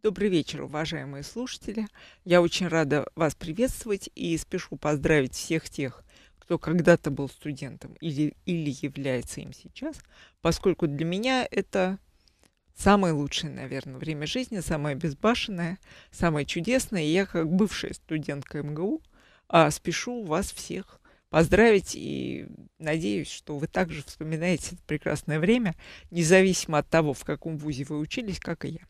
Добрый вечер, уважаемые слушатели. Я очень рада вас приветствовать и спешу поздравить всех тех, кто когда-то был студентом или, или является им сейчас, поскольку для меня это самое лучшее, наверное, время жизни, самое безбашенное, самое чудесное. И я, как бывшая студентка МГУ, а, спешу вас всех поздравить и надеюсь, что вы также вспоминаете это прекрасное время, независимо от того, в каком вузе вы учились, как и я.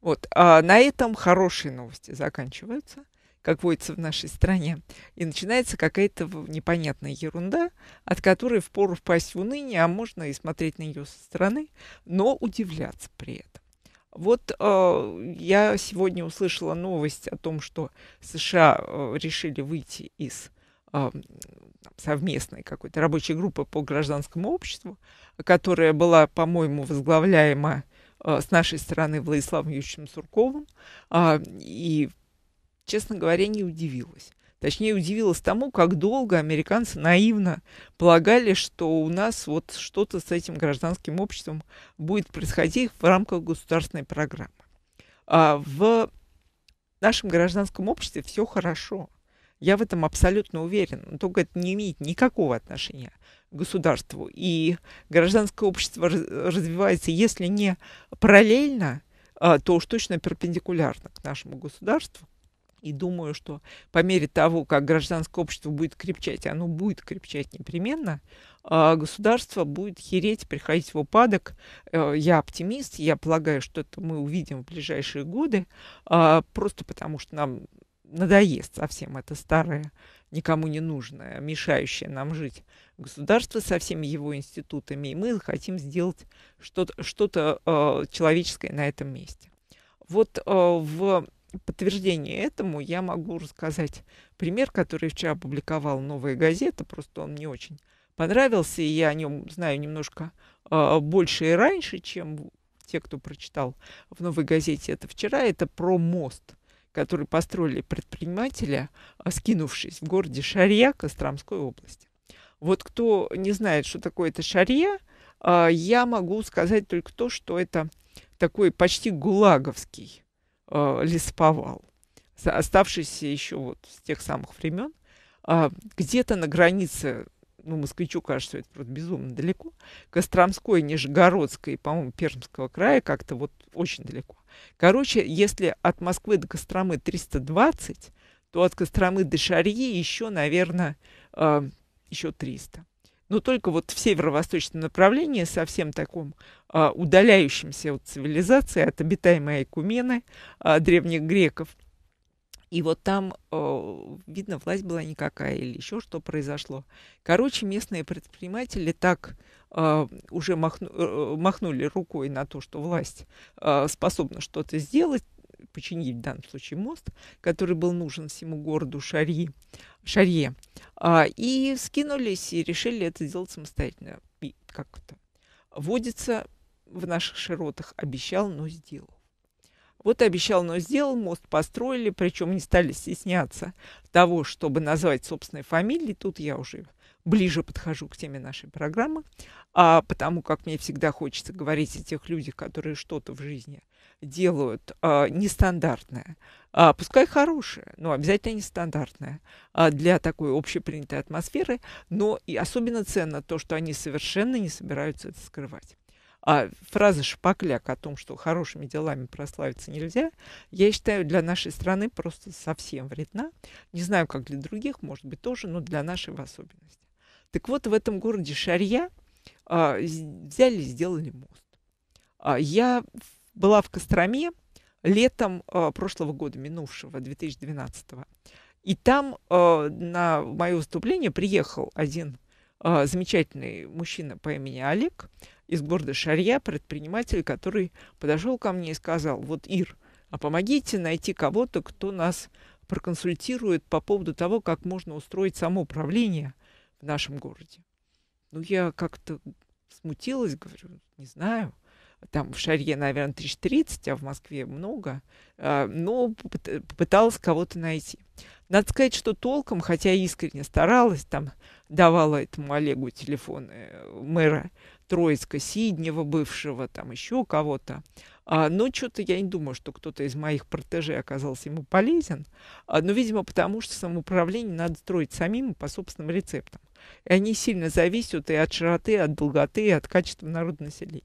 Вот. А на этом хорошие новости заканчиваются как водится в нашей стране, и начинается какая-то непонятная ерунда, от которой впору впасть в уныние, а можно и смотреть на нее со стороны, но удивляться при этом. Вот э, я сегодня услышала новость о том, что США э, решили выйти из э, совместной какой-то рабочей группы по гражданскому обществу, которая была, по-моему, возглавляема Э, с нашей стороны Владиславом Юрьевичем Сурковым. А, и, честно говоря, не удивилась. Точнее, удивилась тому, как долго американцы наивно полагали, что у нас вот что-то с этим гражданским обществом будет происходить в рамках государственной программы. А в нашем гражданском обществе все хорошо. Я в этом абсолютно уверен. Только это не имеет никакого отношения государству. И гражданское общество развивается, если не параллельно, а, то уж точно перпендикулярно к нашему государству. И думаю, что по мере того, как гражданское общество будет крепчать, оно будет крепчать непременно, а, государство будет хереть, приходить в упадок. Э, я оптимист, я полагаю, что это мы увидим в ближайшие годы, а, просто потому что нам надоест совсем это старое никому не нужное, мешающее нам жить государство со всеми его институтами, и мы хотим сделать что-то, что э, человеческое на этом месте. Вот э, в подтверждение этому я могу рассказать пример, который вчера опубликовал «Новая газета», просто он мне очень понравился, и я о нем знаю немножко э, больше и раньше, чем те, кто прочитал в «Новой газете» это вчера, это про мост – который построили предприниматели, а, скинувшись в городе Шарья Костромской области. Вот кто не знает, что такое это Шарья, а, я могу сказать только то, что это такой почти гулаговский а, лесоповал, оставшийся еще вот с тех самых времен, где-то на границе ну, москвичу кажется, это просто безумно далеко, Костромской, Нижегородской, по-моему, Пермского края как-то вот очень далеко. Короче, если от Москвы до Костромы 320, то от Костромы до Шарьи еще, наверное, э, а, еще 300. Но только вот в северо-восточном направлении, совсем таком э, удаляющемся от цивилизации, от обитаемой Айкумены, э, древних греков – и вот там, э, видно, власть была никакая или еще что произошло. Короче, местные предприниматели так э, уже махну, э, махнули рукой на то, что власть э, способна что-то сделать, починить в данном случае мост, который был нужен всему городу Шарьи, Шарье, а, и скинулись и решили это сделать самостоятельно. И как-то вводится в наших широтах, обещал, но сделал. Вот обещал, но сделал, мост построили, причем не стали стесняться того, чтобы назвать собственной фамилией. Тут я уже ближе подхожу к теме нашей программы, а, потому как мне всегда хочется говорить о тех людях, которые что-то в жизни делают а, нестандартное, а, пускай хорошее, но обязательно нестандартное а, для такой общепринятой атмосферы, но и особенно ценно то, что они совершенно не собираются это скрывать а фраза шпакляк о том, что хорошими делами прославиться нельзя, я считаю, для нашей страны просто совсем вредна. Не знаю, как для других, может быть, тоже, но для нашей в особенности. Так вот, в этом городе Шарья а, взяли и сделали мост. А, я была в Костроме летом а, прошлого года, минувшего, 2012 -го. И там э, на мое выступление приехал один э, замечательный мужчина по имени Олег из города Шарья предприниматель, который подошел ко мне и сказал, вот Ир, а помогите найти кого-то, кто нас проконсультирует по поводу того, как можно устроить самоуправление в нашем городе. Ну, я как-то смутилась, говорю, не знаю. Там в Шарье, наверное, 30, а в Москве много. А, но попыталась кого-то найти. Надо сказать, что толком, хотя искренне старалась, там давала этому Олегу телефоны э, мэра Троицка, Сиднева бывшего, там еще кого-то. А, но что-то я не думаю, что кто-то из моих протеже оказался ему полезен. А, но, видимо, потому что самоуправление надо строить самим по собственным рецептам. И они сильно зависят и от широты, и от долготы, и от качества народонаселения.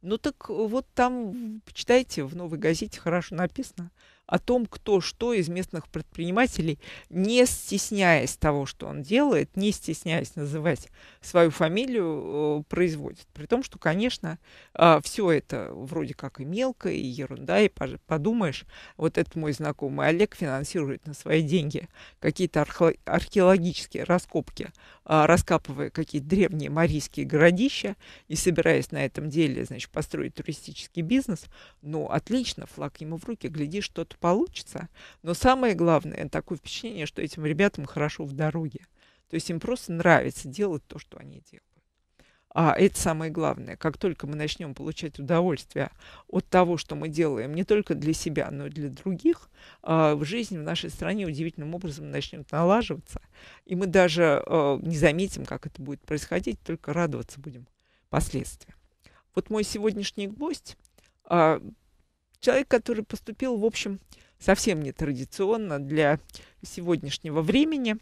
Ну так вот там, почитайте, в «Новой газете» хорошо написано – о том, кто что из местных предпринимателей, не стесняясь того, что он делает, не стесняясь называть свою фамилию, э, производит. При том, что, конечно, э, все это вроде как и мелко, и ерунда, и подумаешь, вот этот мой знакомый Олег финансирует на свои деньги какие-то археологические раскопки, э, раскапывая какие-то древние марийские городища и собираясь на этом деле, значит, построить туристический бизнес. но отлично, флаг ему в руки, гляди, что-то получится, но самое главное, такое впечатление, что этим ребятам хорошо в дороге. То есть им просто нравится делать то, что они делают. А это самое главное. Как только мы начнем получать удовольствие от того, что мы делаем не только для себя, но и для других, а, в жизни в нашей стране удивительным образом начнет налаживаться. И мы даже а, не заметим, как это будет происходить, только радоваться будем последствиям. Вот мой сегодняшний гость а, Человек, который поступил, в общем, совсем нетрадиционно для сегодняшнего времени.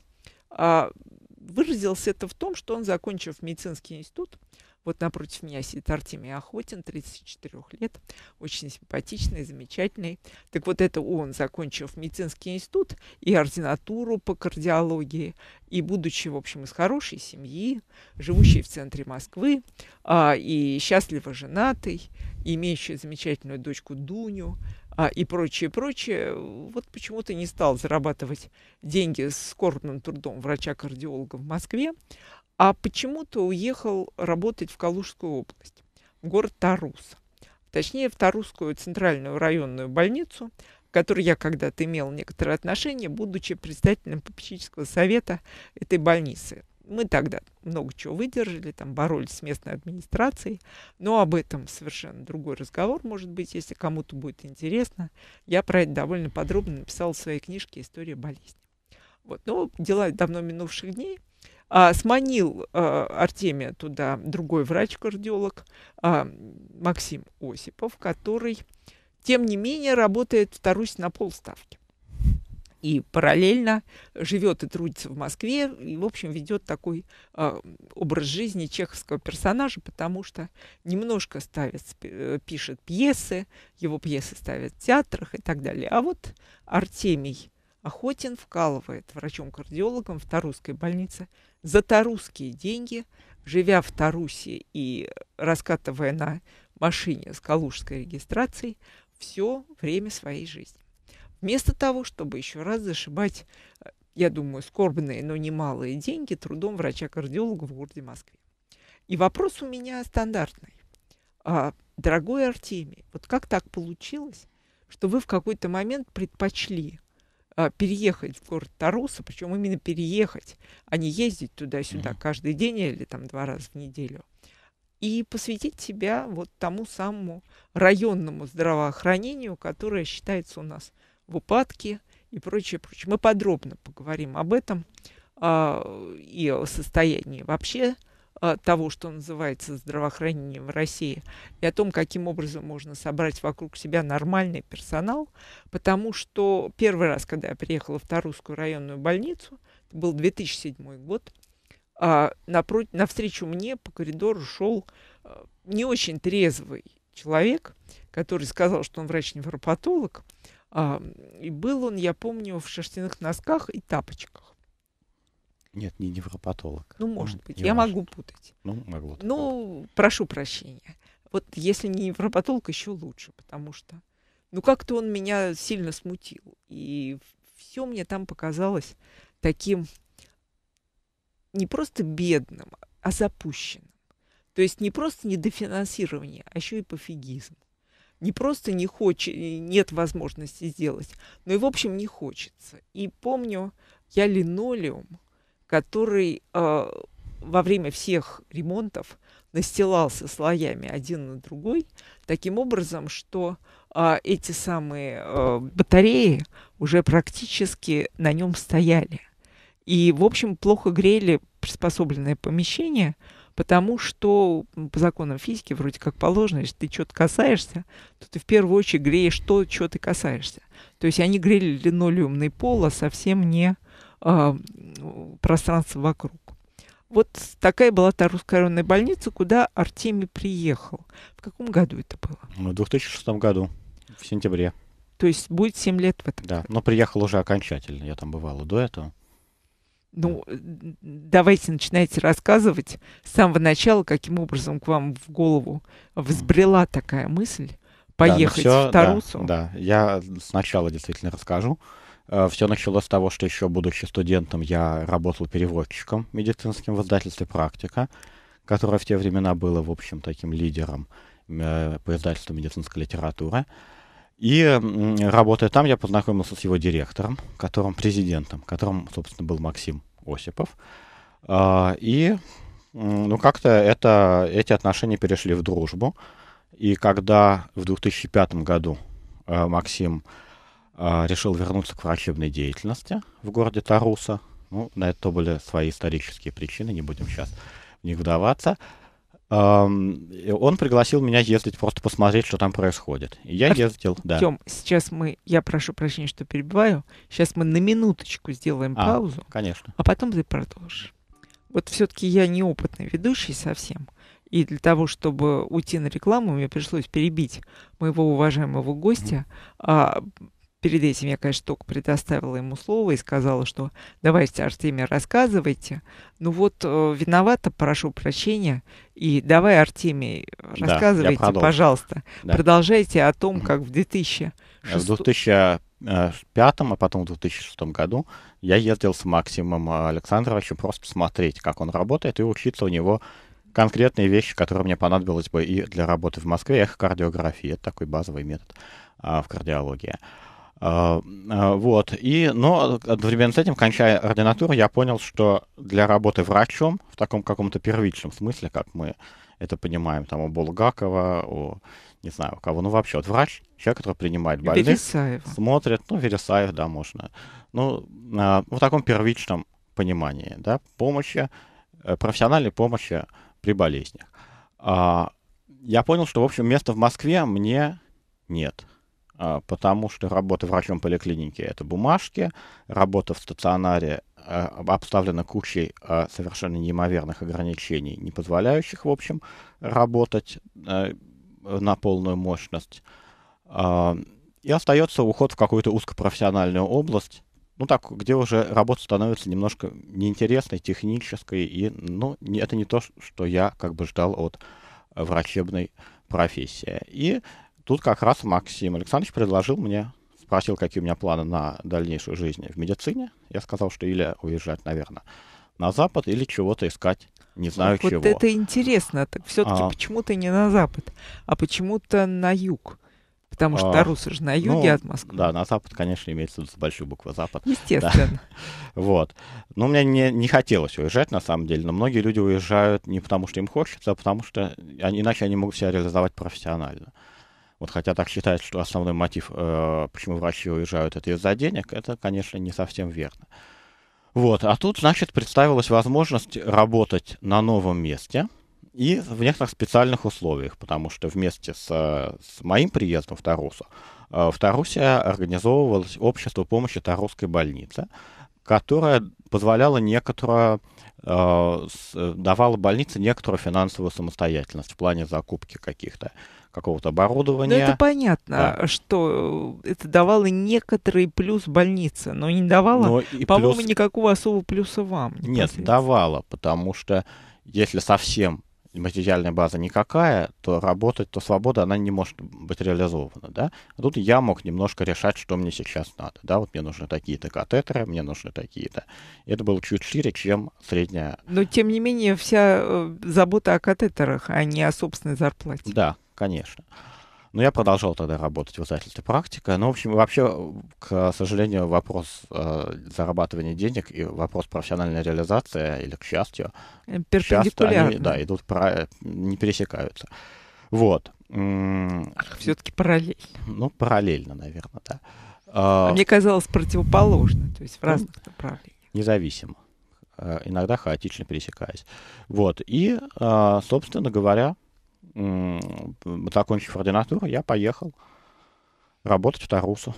А, выразился это в том, что он, закончив медицинский институт, вот напротив меня сидит Артемий Охотин, 34 лет, очень симпатичный, замечательный. Так вот это он, закончив медицинский институт и ординатуру по кардиологии, и будучи, в общем, из хорошей семьи, живущий в центре Москвы, а, и счастливо женатый, имеющий замечательную дочку Дуню, а, и прочее, прочее, вот почему-то не стал зарабатывать деньги с скорбным трудом врача-кардиолога в Москве, а почему-то уехал работать в Калужскую область, в город Тарус. Точнее, в Тарусскую центральную районную больницу, к которой я когда-то имел некоторые отношения, будучи председателем попечительского совета этой больницы. Мы тогда много чего выдержали, там боролись с местной администрацией, но об этом совершенно другой разговор, может быть, если кому-то будет интересно. Я про это довольно подробно написала в своей книжке «История болезни». Вот. Но дела давно минувших дней, а, сманил а, Артемия туда другой врач-кардиолог а, Максим Осипов, который, тем не менее, работает в на полставки. И параллельно живет и трудится в Москве, и, в общем, ведет такой э, образ жизни чеховского персонажа, потому что немножко ставит, э, пишет пьесы, его пьесы ставят в театрах и так далее. А вот Артемий Охотин вкалывает врачом-кардиологом в Тарусской больнице за тарусские деньги, живя в Тарусе и раскатывая на машине с калужской регистрацией все время своей жизни. Вместо того, чтобы еще раз зашибать, э, я думаю, скорбные, но немалые деньги трудом врача-кардиолога в городе Москве. И вопрос у меня стандартный. А, дорогой Артемий, вот как так получилось, что вы в какой-то момент предпочли а, переехать в город Таруса, причем именно переехать, а не ездить туда-сюда mm-hmm. каждый день или там два раза в неделю, и посвятить себя вот тому самому районному здравоохранению, которое считается у нас в упадке и прочее, прочее. Мы подробно поговорим об этом а, и о состоянии вообще а, того, что называется здравоохранением в России, и о том, каким образом можно собрать вокруг себя нормальный персонал, потому что первый раз, когда я приехала в Тарусскую районную больницу, это был 2007 год, а, напротив, навстречу мне по коридору шел а, не очень трезвый человек, который сказал, что он врач-невропатолог, и был он, я помню, в шерстяных носках и тапочках. Нет, не невропатолог. Ну, может быть. Не Я может. могу путать. Ну, могу. Ну, прошу прощения. Вот если не невропатолог, еще лучше, потому что, ну, как-то он меня сильно смутил. И все мне там показалось таким не просто бедным, а запущенным. То есть не просто недофинансирование, а еще и пофигизм. Не просто не хочет, нет возможности сделать, но и, в общем, не хочется. И помню, я линолеум который э, во время всех ремонтов настилался слоями один на другой, таким образом, что э, эти самые э, батареи уже практически на нем стояли. И, в общем, плохо грели приспособленное помещение, потому что по законам физики вроде как положено, если ты что-то касаешься, то ты в первую очередь греешь то, что ты касаешься. То есть они грели линолеумный пол, а совсем не э, пространство вокруг. Вот такая была та русская больница, куда Артемий приехал. В каком году это было? Ну, в 2006 году, в сентябре. То есть будет 7 лет в этом Да, году. но приехал уже окончательно. Я там бывала до этого. Ну, давайте начинайте рассказывать с самого начала, каким образом к вам в голову взбрела такая мысль ну поехать да, все, в Тарусу. Да, да, я сначала действительно расскажу. Э, Все началось с того, что еще будучи студентом, я работал переводчиком медицинским медицинском в издательстве «Практика», которое в те времена было, в общем, таким лидером э, по издательству медицинской литературы. И работая там, я познакомился с его директором, которым президентом, которым, собственно, был Максим Осипов. Э, и ну, как-то это, эти отношения перешли в дружбу. И когда в 2005 году Максим а, решил вернуться к врачебной деятельности в городе Таруса. Ну, на это были свои исторические причины, не будем сейчас в них вдаваться. Он пригласил меня ездить просто посмотреть, что там происходит. И я ездил, да. Тем, сейчас мы, я прошу прощения, что перебиваю, сейчас мы на минуточку сделаем а, паузу. Конечно. А потом ты продолжишь. Вот все-таки я неопытный ведущий совсем. И для того, чтобы уйти на рекламу, мне пришлось перебить моего уважаемого гостя, mm-hmm. Перед этим я, конечно, только предоставила ему слово и сказала, что давайте, Артемия, рассказывайте. Ну вот, э, виновата, прошу прощения. И давай, Артемий, рассказывайте, да, пожалуйста. Да. Продолжайте о том, как в 2006... В 2005, а потом в 2006 году я ездил с Максимом Александровичем просто посмотреть, как он работает, и учиться у него конкретные вещи, которые мне понадобилось бы и для работы в Москве, эхокардиография. Это такой базовый метод а, в кардиологии. А, а, вот. И, но одновременно с этим, кончая ординатуру, я понял, что для работы врачом, в таком каком-то первичном смысле, как мы это понимаем, там, у Булгакова, у, не знаю, у кого, ну, вообще, вот врач, человек, который принимает больных, Вересаев. смотрит, ну, Вересаев, да, можно, ну, а, в таком первичном понимании, да, помощи, э, профессиональной помощи при болезнях. Я понял, что, в общем, места в Москве мне нет а, потому что работа врачом поликлиники — это бумажки, работа в стационаре э, обставлена кучей э, совершенно неимоверных ограничений, не позволяющих, в общем, работать э, на полную мощность. А, и остается уход в какую-то узкопрофессиональную область, ну так, где уже работа становится немножко неинтересной, технической, и, ну, это не то, что я как бы ждал от врачебной профессии. И Тут как раз Максим Александрович предложил мне, спросил, какие у меня планы на дальнейшую жизнь в медицине. Я сказал, что или уезжать, наверное, на Запад, или чего-то искать не знаю вот чего. Вот это интересно. Так все-таки а... почему-то не на запад, а почему-то на юг. Потому что а... русы же на ну, юге ну, от Москвы. Да, на запад, конечно, имеется в виду с большой буквы запад. Естественно. Да. Вот. Но ну, мне не, не хотелось уезжать, на самом деле. Но многие люди уезжают не потому, что им хочется, а потому что они, иначе они могут себя реализовать профессионально. Вот хотя так считается, что основной мотив, э, почему врачи уезжают, это из-за денег, это, конечно, не совсем верно. Вот, а тут, значит, представилась возможность работать на новом месте и в некоторых специальных условиях, потому что вместе с, с моим приездом в Тарусу, э, в Тарусе организовывалось общество помощи Тарусской больнице, которое позволяло некоторое э, давала больнице некоторую финансовую самостоятельность в плане закупки каких-то какого-то ну, оборудования. Ну, это понятно, да. А что э, это давало некоторый плюс больнице, но не давало, ну, по-моему, плюс... никакого особого плюса вам. Нет, давало, потому что если совсем материальная база никакая, то работать, то свобода, она не может быть реализована, да. А тут я мог немножко решать, что мне сейчас надо, да, вот мне нужны такие-то катетеры, мне нужны такие-то. Это было чуть шире, чем средняя. Но, тем не менее, вся э, забота о катетерах, а не о собственной зарплате. Да, конечно. Но я продолжал тогда работать в издательстве «Практика». Ну, в общем, вообще, к сожалению, вопрос э, зарабатывания денег и вопрос профессиональной реализации, или к счастью, э, часто они, да, идут, про... не пересекаются. Вот. Все-таки параллельно. Ну, параллельно, наверное, да. А, а мне казалось противоположно, то есть в ну, разных направлениях. Независимо э, иногда хаотично пересекаясь. Вот. И, э, собственно говоря, закончив ординатуру, я поехал работать в Тарусу.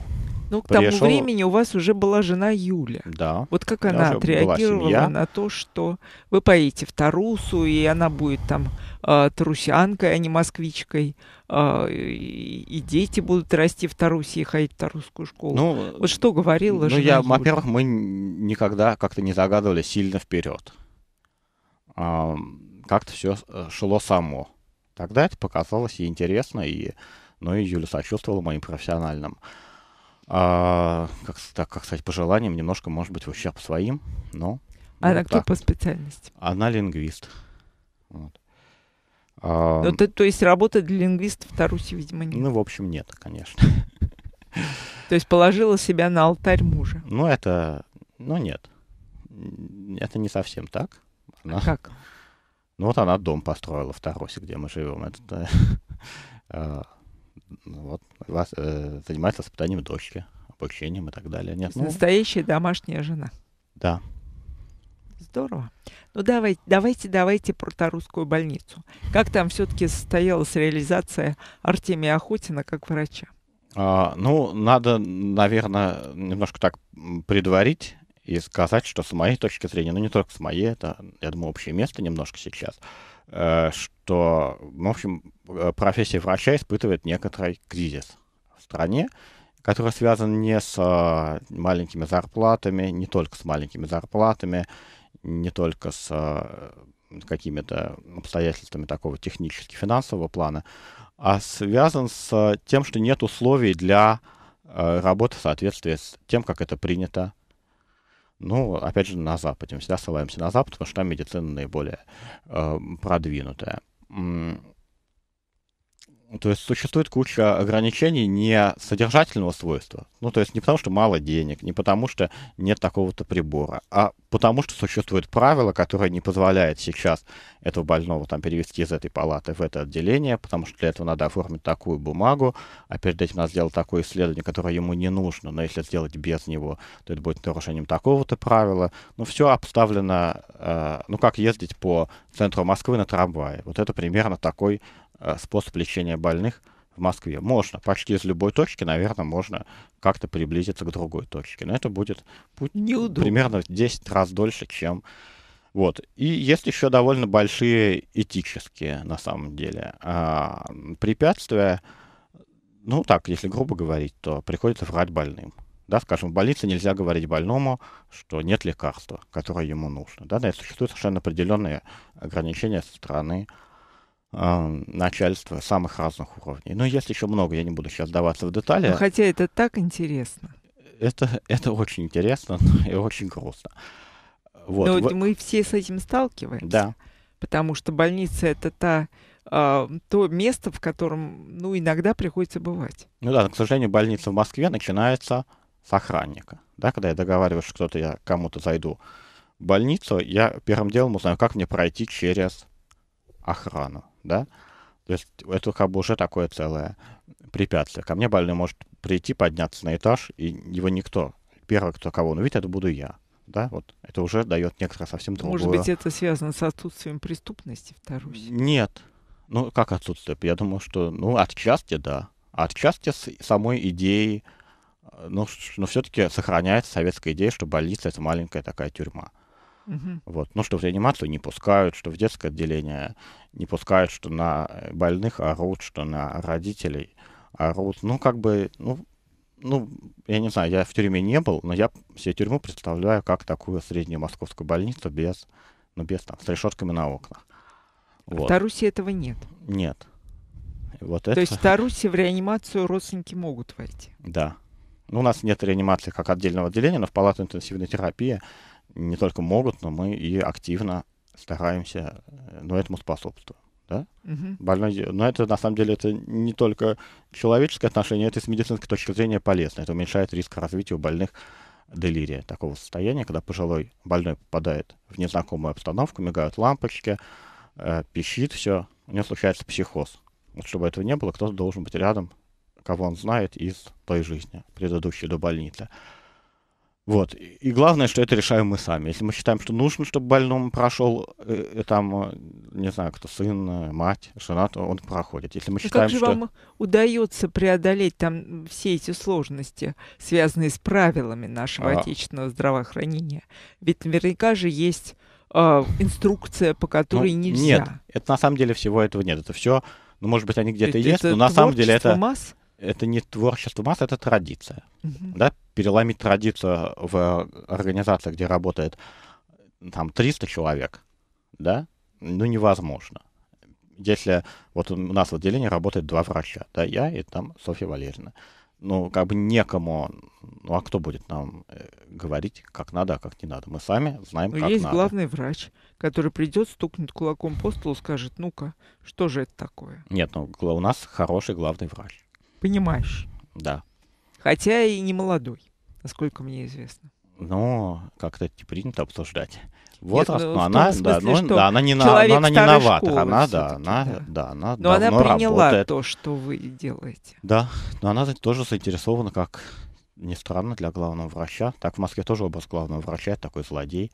Ну, к Пришел... тому времени у вас уже была жена Юля. Да. Вот как она отреагировала на то, что вы поедете в Тарусу, и она будет там э, а, тарусянкой, а не москвичкой, э, и дети будут расти в Тарусе и ходить в тарусскую школу. Ну, вот что говорила ну, жена я, Во-первых, мы никогда как-то не загадывали сильно вперед. Э, как-то все шло само. Тогда это показалось ей интересно, и, ну, и Юля сочувствовала моим профессиональным, а, как, так, как сказать, пожеланиям, немножко, может быть, вообще по своим, но... Ну, а ну, кто вот по специальности? Она лингвист. Вот. А, ну, то, то есть работа для лингвистов в Тарусе, видимо, нет? Ну, в общем, нет, конечно. То есть положила себя на алтарь мужа? Ну, это... Ну, нет. Это не совсем так. А как? Ну вот она дом построила в Тарусе, где мы живем. Это, а, ну вот, вас, э, занимается воспитанием дочки, обучением и так далее. Нет, ну... Настоящая домашняя жена. Да. Здорово. Ну давайте, давайте, давайте про Тарусскую больницу. Как там все-таки состоялась реализация Артемия Охотина как врача? А, ну, надо, наверное, немножко так предварить и сказать, что с моей точки зрения, ну не только с моей, это, я думаю, общее место немножко сейчас, э, что, в общем, э, профессия врача испытывает некоторый кризис в стране, который связан не с э, маленькими зарплатами, не только с маленькими зарплатами, не только с какими-то обстоятельствами такого технически-финансового плана, а связан с тем, что нет условий для работы в соответствии с тем, как это принято ну, опять же, на Западе. Мы всегда ссылаемся на Запад, потому что там медицина наиболее э, продвинутая. Ну, то есть существует куча ограничений не содержательного свойства. Ну, то есть не потому, что мало денег, не потому, что нет такого-то прибора, а потому, что существует правило, которое не позволяет сейчас этого больного там перевести из этой палаты в это отделение, потому что для этого надо оформить такую бумагу, а перед этим надо сделать такое исследование, которое ему не нужно, но если сделать без него, то это будет нарушением такого-то правила. Ну, все обставлено, э, ну, как ездить по центру Москвы на трамвае. Вот это примерно такой Э, способ лечения больных в Москве. Можно, почти из любой точки, наверное, можно как-то приблизиться к другой точке. Но это будет путь Неудобно. примерно в 10 раз дольше, чем... Вот. И есть еще довольно большие этические, на самом деле, а, препятствия. Ну, так, если грубо говорить, то приходится врать больным. Да, скажем, в больнице нельзя говорить больному, что нет лекарства, которое ему нужно. Да, да, существуют совершенно определенные ограничения со стороны а, начальства самых разных уровней. Но есть еще много, я не буду сейчас даваться в детали. Но ну, хотя это так интересно. Это, это очень интересно и очень грустно. Вот. Но ну, мы все с этим сталкиваемся. Да. Потому что больница это та а, то место, в котором, ну, иногда приходится бывать. Ну да, к сожалению, больница в Москве начинается с охранника. Да, когда я договариваюсь, что кто-то я кому-то зайду в больницу, я первым делом узнаю, как мне пройти через охрану да, то есть это как бы уже такое целое препятствие. Ко мне больной может прийти, подняться на этаж, и его никто, первый, кто кого он увидит, это буду я. Да, вот это уже дает некоторое совсем другое. Может быть, это связано с отсутствием преступности в Тарусе? Нет. Ну, как отсутствие? Я думаю, что, ну, отчасти, да. Отчасти с самой идеей, э, ну, но ну, все-таки сохраняется советская идея, что больница — это маленькая такая тюрьма. Угу. Вот. Ну, что в реанимацию не пускают, что в детское отделение не пускают, что на больных орут, что на родителей орут. Ну, как бы, ну, ну, я не знаю, я в тюрьме не был, но я себе тюрьму представляю как такую среднюю московскую больницу без, ну, без там, с решетками на окнах. Вот. В Тарусе этого нет? Нет. Вот То это... есть в Тарусе в реанимацию родственники могут войти? Да. Ну, у нас нет реанимации как отдельного отделения, но в палату интенсивной терапии не только могут, но мы и активно стараемся ну, этому способствуем. Да? Угу. Больной, но это на самом деле это не только человеческое отношение, это с медицинской точки зрения полезно. Это уменьшает риск развития у больных делирия, такого состояния, когда пожилой больной попадает в незнакомую обстановку, мигают лампочки, э, пищит все, у него случается психоз. Вот чтобы этого не было, кто-то должен быть рядом, кого он знает из той жизни, предыдущей до больницы. Вот. И главное, что это решаем мы сами. Если мы считаем, что нужно, чтобы больному прошел, э, э там, э, не знаю, кто сын, э, мать, жена, то он проходит. Если мы Но ну считаем, как же что... вам удается преодолеть там все эти сложности, связанные с правилами нашего а... отечественного здравоохранения? Ведь наверняка же есть э, инструкция, по которой ну, нельзя. Нет, это на самом деле всего этого нет. Это все, ну, может быть, они где-то есть, но на самом деле это... Масс? это не творчество масс, это традиция. Угу. Да? переломить традицию в организации, где работает там 300 человек, да, ну невозможно. Если вот у нас в отделении работает два врача, да, я и там Софья Валерьевна. Ну, как бы некому, ну а кто будет нам э, говорить, как надо, а как не надо? Мы сами знаем, Но как есть надо. главный врач, который придет, стукнет кулаком по столу, скажет, ну-ка, что же это такое? Нет, ну у нас хороший главный врач. Понимаешь? Да. Хотя и не молодой насколько мне известно. Ну, как-то это не принято обсуждать. Вот Нет, ну, она, смысле, да, ну, да, она не, на, она не новатор, она, да, она, да, да она Но она приняла работает. то, что вы делаете. Да, но она тоже заинтересована, как ни странно, для главного врача. Так в Москве тоже образ главного врача, такой злодей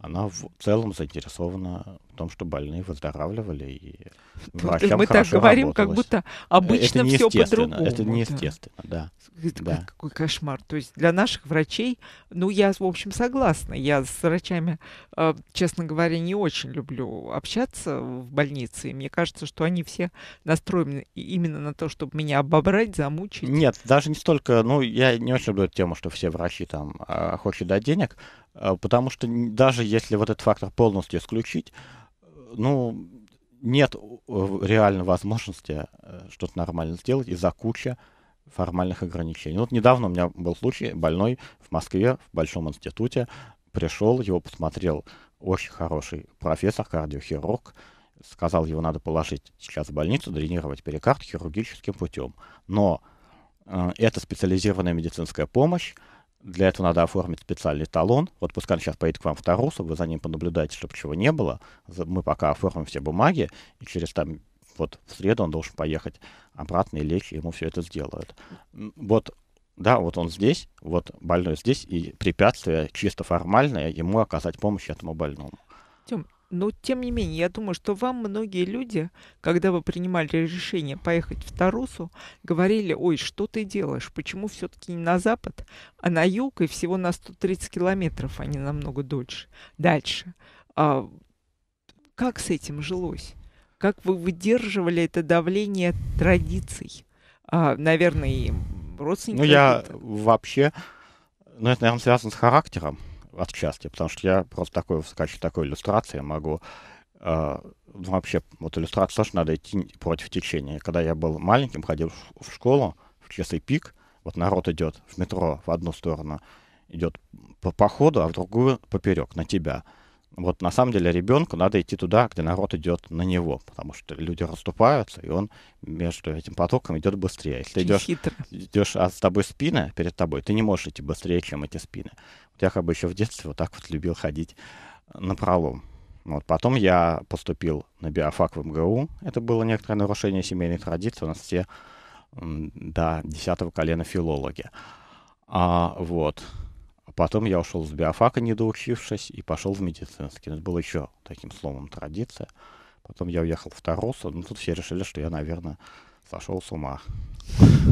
она в целом заинтересована в том, что больные выздоравливали и врачам Мы так говорим, работалось. как будто обычно все по-другому. Это неестественно, да. Это да. Какой кошмар. То есть для наших врачей, ну я, в общем, согласна. Я с врачами, э, честно говоря, не очень люблю общаться в больнице. И мне кажется, что они все настроены именно на то, чтобы меня обобрать, замучить. Нет, даже не столько, ну я не очень люблю эту тему, что все врачи там а, хотят дать денег, а, потому что даже если вот этот фактор полностью исключить, э, ну, нет э, реально возможности э, что-то нормально сделать из-за кучи формальных ограничений. Ну, вот недавно у меня был случай, больной в Москве, в Большом институте, пришел, его посмотрел очень хороший профессор, кардиохирург, сказал, его надо положить сейчас в больницу, дренировать перикард хирургическим путем. Но э, это специализированная медицинская помощь, для этого надо оформить специальный талон. Вот пускай сейчас поедет к вам в Тарусу, вы за ним понаблюдаете, чтобы чего не было. Мы пока оформим все бумаги, и через там вот в среду он должен поехать обратно и лечь, и ему все это сделают. Вот да, вот он здесь, вот больной здесь, и препятствие чисто формальное ему оказать помощь этому больному. Тем, но, тем не менее, я думаю, что вам многие люди, когда вы принимали решение поехать в Тарусу, говорили, ой, что ты делаешь, почему все-таки не на запад, а на юг и всего на 130 километров, а не намного дольше, дальше. А, как с этим жилось? Как вы выдерживали это давление традиций? А, наверное, и родственников? Ну, я вообще... Ну, это, наверное, связано с характером от счастья, потому что я просто такой, в качестве такой иллюстрации могу ну, вообще, вот иллюстрация тоже надо идти против течения. Когда я был маленьким, ходил в школу в часы пик, вот народ идет в метро в одну сторону, идет по, по ходу, а в другую поперек, на тебя. Вот на самом деле ребенку надо идти туда, где народ идет на него, потому что люди расступаются, и он между этим потоком идет быстрее. Если идешь, идешь, а с тобой спина перед тобой, ты не можешь идти быстрее, чем эти спины. Вот я как бы еще в детстве вот так вот любил ходить на пролом. Вот. Потом я поступил на биофак в МГУ. Это было некоторое нарушение семейной традиции. У нас все до десятого колена филологи. А, вот. Потом я ушел с биофака, не доучившись и пошел в медицинский. Это было еще таким словом традиция. Потом я уехал в Тарусу, но тут все решили, что я, наверное, сошел с ума.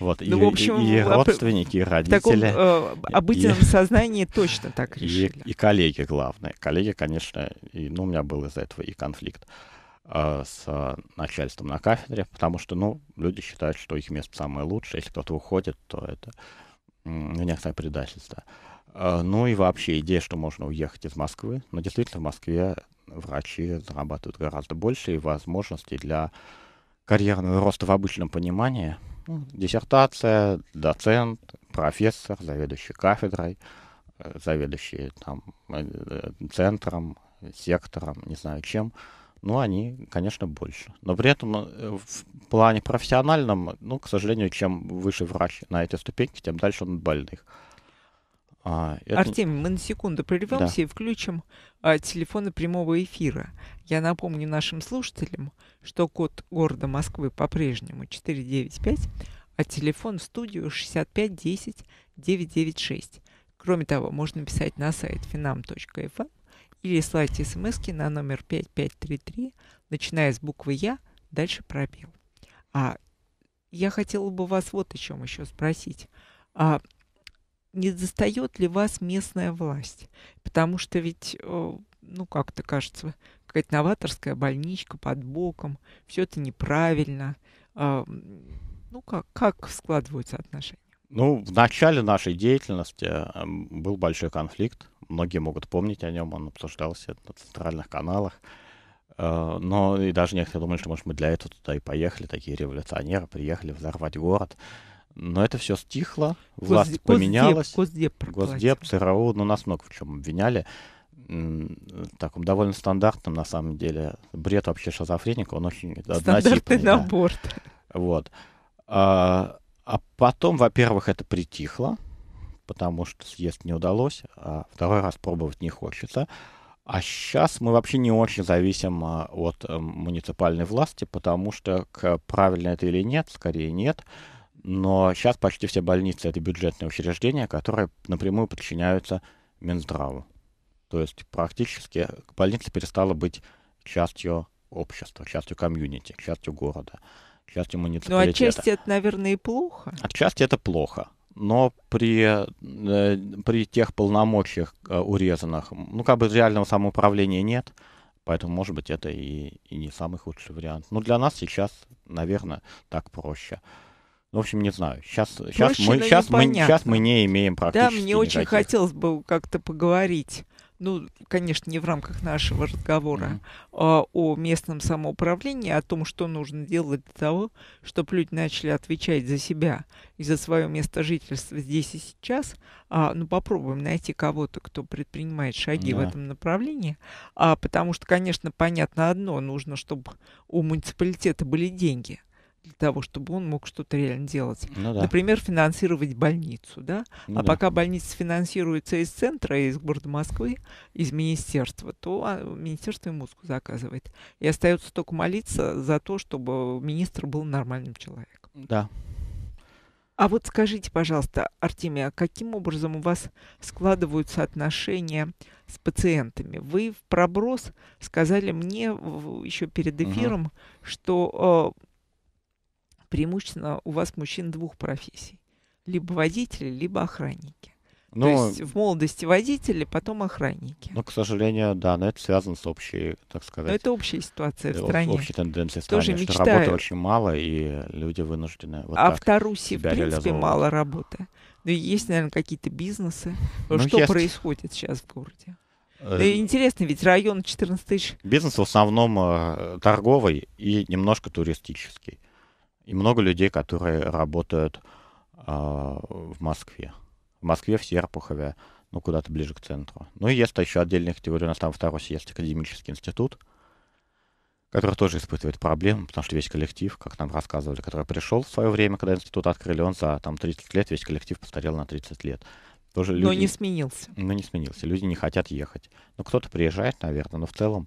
Вот, ну, и, в общем, и, и родственники, и родители. В таком э, обыденном и, сознании точно так решили. И, и коллеги, главное. Коллеги, конечно, и, ну, у меня был из-за этого и конфликт э, с начальством на кафедре, потому что, ну, люди считают, что их место самое лучшее. Если кто-то уходит, то это некоторое предательство. А, ну и вообще идея, что можно уехать из Москвы. Но действительно в Москве врачи зарабатывают гораздо больше, и возможностей для карьерного роста в обычном понимании. Ну, диссертация, доцент, профессор, заведующий кафедрой, э, заведующий там, э, э, центром, сектором, не знаю чем ну, они, конечно, больше. Но при этом э, в плане профессиональном, ну, к сожалению, чем выше врач на эти ступеньки, тем дальше он от больных. А, это... Артемий, мы на секунду прервемся да. и включим а, телефоны прямого эфира. Я напомню нашим слушателям, что код города Москвы по-прежнему 495, а телефон в студию 65 996. Кроме того, можно писать на сайт finam.fm или слать смс на номер 5533, начиная с буквы «Я», дальше пробел. А я хотела бы вас вот о чем еще спросить. А не достает ли вас местная власть? Потому что ведь, э, ну, как-то кажется, какая-то новаторская больничка под боком, все это неправильно. А, ну, как, как складываются отношения? Ну, в начале нашей деятельности эм, был большой конфликт. Многие могут помнить о нем, он обсуждался на центральных каналах. Э, но и даже некоторые думали, что, может, мы для этого туда и поехали, такие революционеры, приехали взорвать город. Но это все стихло, власть Госдеп, поменялась. Госдеп, госдеп, госдеп ЦРУ, ну, нас много в чем обвиняли. В таком довольно стандартном, на самом деле, бред вообще шизофреника, он очень Стандартный набор. Да. Вот. А, а потом, во-первых, это притихло, потому что съезд не удалось, а второй раз пробовать не хочется. А сейчас мы вообще не очень зависим а, от эм, муниципальной власти, потому что правильно это или нет, скорее нет. Но сейчас почти все больницы это бюджетные учреждения, которые напрямую подчиняются Минздраву. То есть практически больница перестала быть частью общества, частью комьюнити, частью города частью ну, муниципалитета. Ну, отчасти это, наверное, и плохо. Отчасти это плохо. Но при, э, при тех полномочиях э, урезанных, ну, как бы реального самоуправления нет, поэтому, может быть, это и, и не самый худший вариант. Ну, для нас сейчас, наверное, так проще. Ну, в общем, не знаю. Сейчас, сейчас, мы, сейчас, мы, сейчас мы не имеем практически Да, мне очень хотелось бы как-то поговорить ну, конечно, не в рамках нашего разговора, mm-hmm. а, о местном самоуправлении, о том, что нужно делать для того, чтобы люди начали отвечать за себя и за свое место жительства здесь и сейчас. А, ну, попробуем найти кого-то, кто предпринимает шаги yeah. в этом направлении. А, потому что, конечно, понятно одно, нужно, чтобы у муниципалитета были деньги для того, чтобы он мог что-то реально делать. Ну, да. Например, финансировать больницу, да? Ну, а да. пока больница финансируется из центра, из города Москвы, из министерства, то а, министерство и музыку заказывает. И остается только молиться за то, чтобы министр был нормальным человеком. Да. А вот скажите, пожалуйста, Артемия, а каким образом у вас складываются отношения с пациентами? Вы в проброс сказали мне еще перед эфиром, угу. что а, преимущественно у вас мужчин двух профессий. Либо водители, либо охранники. Ну, То есть в молодости водители, потом охранники. Ну, к сожалению, да, но это связано с общей, так сказать. Но это общая ситуация в э, стране. Общая тенденция в стране, Тоже что мечтаю. работы очень мало, и люди вынуждены вот А в Тарусе, в принципе, мало работы. Но ну, есть, наверное, какие-то бизнесы. Ну, что есть. происходит сейчас в городе? Э, да интересно, ведь район 14 тысяч. Бизнес в основном э, торговый и немножко туристический. И много людей, которые работают а, в Москве. В Москве, в Серпухове, ну, куда-то ближе к центру. Ну, и есть еще отдельная категория. У нас там второй есть академический институт, который тоже испытывает проблемы, потому что весь коллектив, как нам рассказывали, который пришел в свое время, когда институт открыли, он за там, 30 лет, весь коллектив постарел на 30 лет. Тоже но люди, но не сменился. Но не сменился. Люди не хотят ехать. Ну, кто-то приезжает, наверное, но в целом,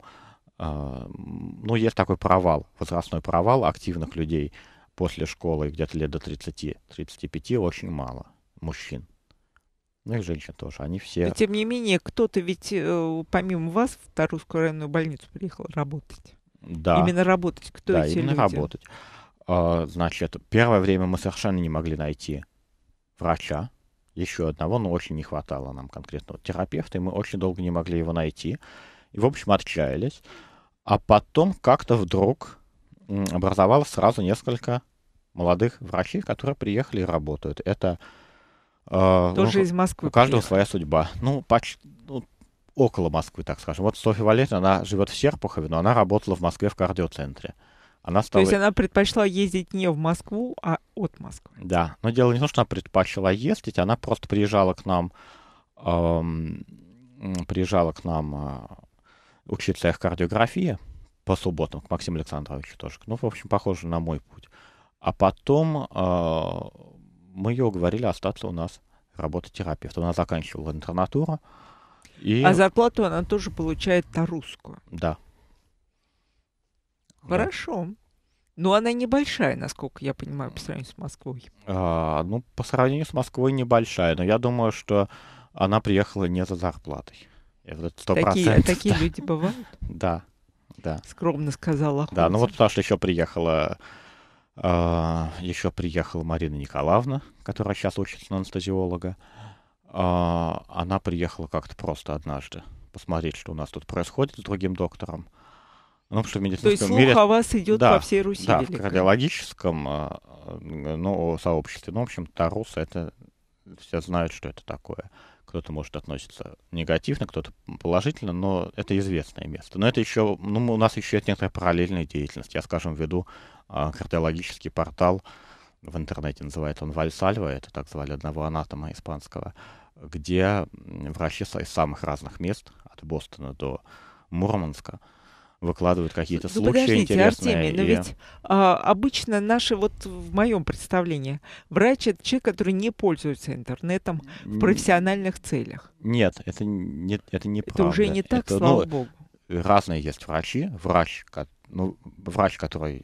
э, ну, есть такой провал, возрастной провал активных людей – после школы, где-то лет до 30-35, очень мало мужчин. Ну и женщин тоже, они все... Но, тем не менее, кто-то ведь э, помимо вас в Тарусскую районную больницу приехал работать. Да. Именно работать. Кто да, эти именно люди? работать. А, значит, первое время мы совершенно не могли найти врача. Еще одного, но очень не хватало нам конкретного терапевта, и мы очень долго не могли его найти. И, в общем, отчаялись. А потом как-то вдруг образовалось сразу несколько молодых врачей, которые приехали и работают. Это э, тоже ну, из Москвы. У каждого приехали. своя судьба. Ну, почти, ну, около Москвы, так скажем. Вот Софья Валерьевна, она живет в Серпухове, но она работала в Москве в кардиоцентре. Она стала... То есть она предпочла ездить не в Москву, а от Москвы. Да, но дело не в том, что она предпочла ездить, она просто приезжала к нам, эм, приезжала к нам э, учиться их кардиографии по субботам к Максиму Александровичу тоже. Ну, в общем, похоже на мой путь. А потом э, мы ее уговорили остаться у нас работать терапевтом. Она заканчивала интернатуру. И... А зарплату она тоже получает на русскую? Да. Хорошо. Да. Но она небольшая, насколько я понимаю, по сравнению с Москвой. А, ну, по сравнению с Москвой небольшая, но я думаю, что она приехала не за зарплатой. Это 100%. Такие, такие люди бывают? Да, да. Скромно сказала. Да, ну вот Саша еще приехала а, еще приехала Марина Николаевна, которая сейчас учится на анестезиолога. А, она приехала как-то просто однажды посмотреть, что у нас тут происходит с другим доктором. Ну, потому что в медицинском То есть слух мире... о вас идет да, по всей Руси? Да, великой. в кардиологическом а, ну, сообществе. Ну, в общем, тарусы — это... Все знают, что это такое. Кто-то может относиться негативно, кто-то положительно, но это известное место. Но это еще... Ну, у нас еще есть некоторая параллельная деятельность. Я, скажем, веду а, кардиологический портал в интернете, называет он Вальсальва, это так звали одного анатома испанского, где врачи из самых разных мест, от Бостона до Мурманска, выкладывают какие-то ну, случаи подождите, интересные. Артемий, и... но ведь а, обычно наши, вот в моем представлении, врач это человек, который не пользуется интернетом в профессиональных целях. Нет, это не, это не Это правда. уже не так, это, слава ну, богу. Разные есть врачи. Врач, ну, врач, который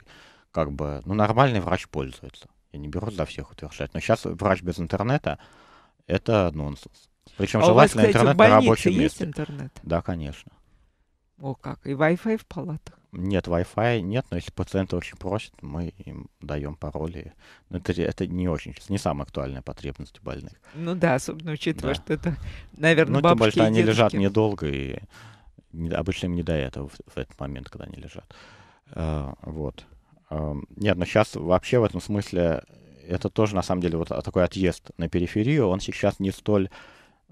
как бы, ну, нормальный врач пользуется. Я не берусь за всех утверждать. Но сейчас врач без интернета — это нонсенс. Причем а желательно вас, кстати, интернет на рабочем есть месте. интернет? Да, конечно. О, как? И Wi-Fi в палатах? Нет, Wi-Fi нет, но если пациенты очень просят, мы им даем пароли. Но это, это не очень, не самая актуальная потребность у больных. Ну да, особенно учитывая, да. что это, наверное, Ну, тем более, что они лежат недолго, и обычно им не до этого в, в этот момент, когда они лежат. А, вот. Эм, нет, но ну, сейчас вообще в этом смысле э, это тоже на самом деле вот а, такой отъезд на периферию, он сейчас не столь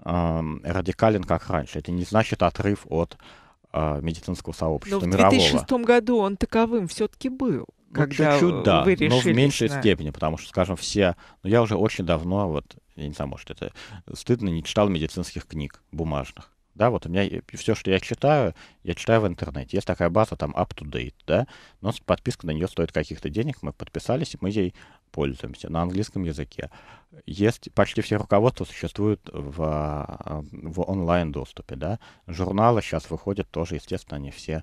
э, радикален, как раньше. Это не значит отрыв от э, медицинского сообщества но мирового. в 2006 году он таковым все-таки был. Ну, когда чуть-чуть, да, вы решили, но в меньшей да. степени, потому что, скажем, все... Ну, я уже очень давно, вот, я не знаю, может, это стыдно, не читал медицинских книг бумажных да, вот у меня все, что я читаю, я читаю в интернете. Есть такая база, там, UpToDate, да, но подписка на нее стоит каких-то денег, мы подписались, и мы ей пользуемся на английском языке. Есть почти все руководства существуют в, а, в онлайн-доступе, да. Журналы сейчас выходят тоже, естественно, они все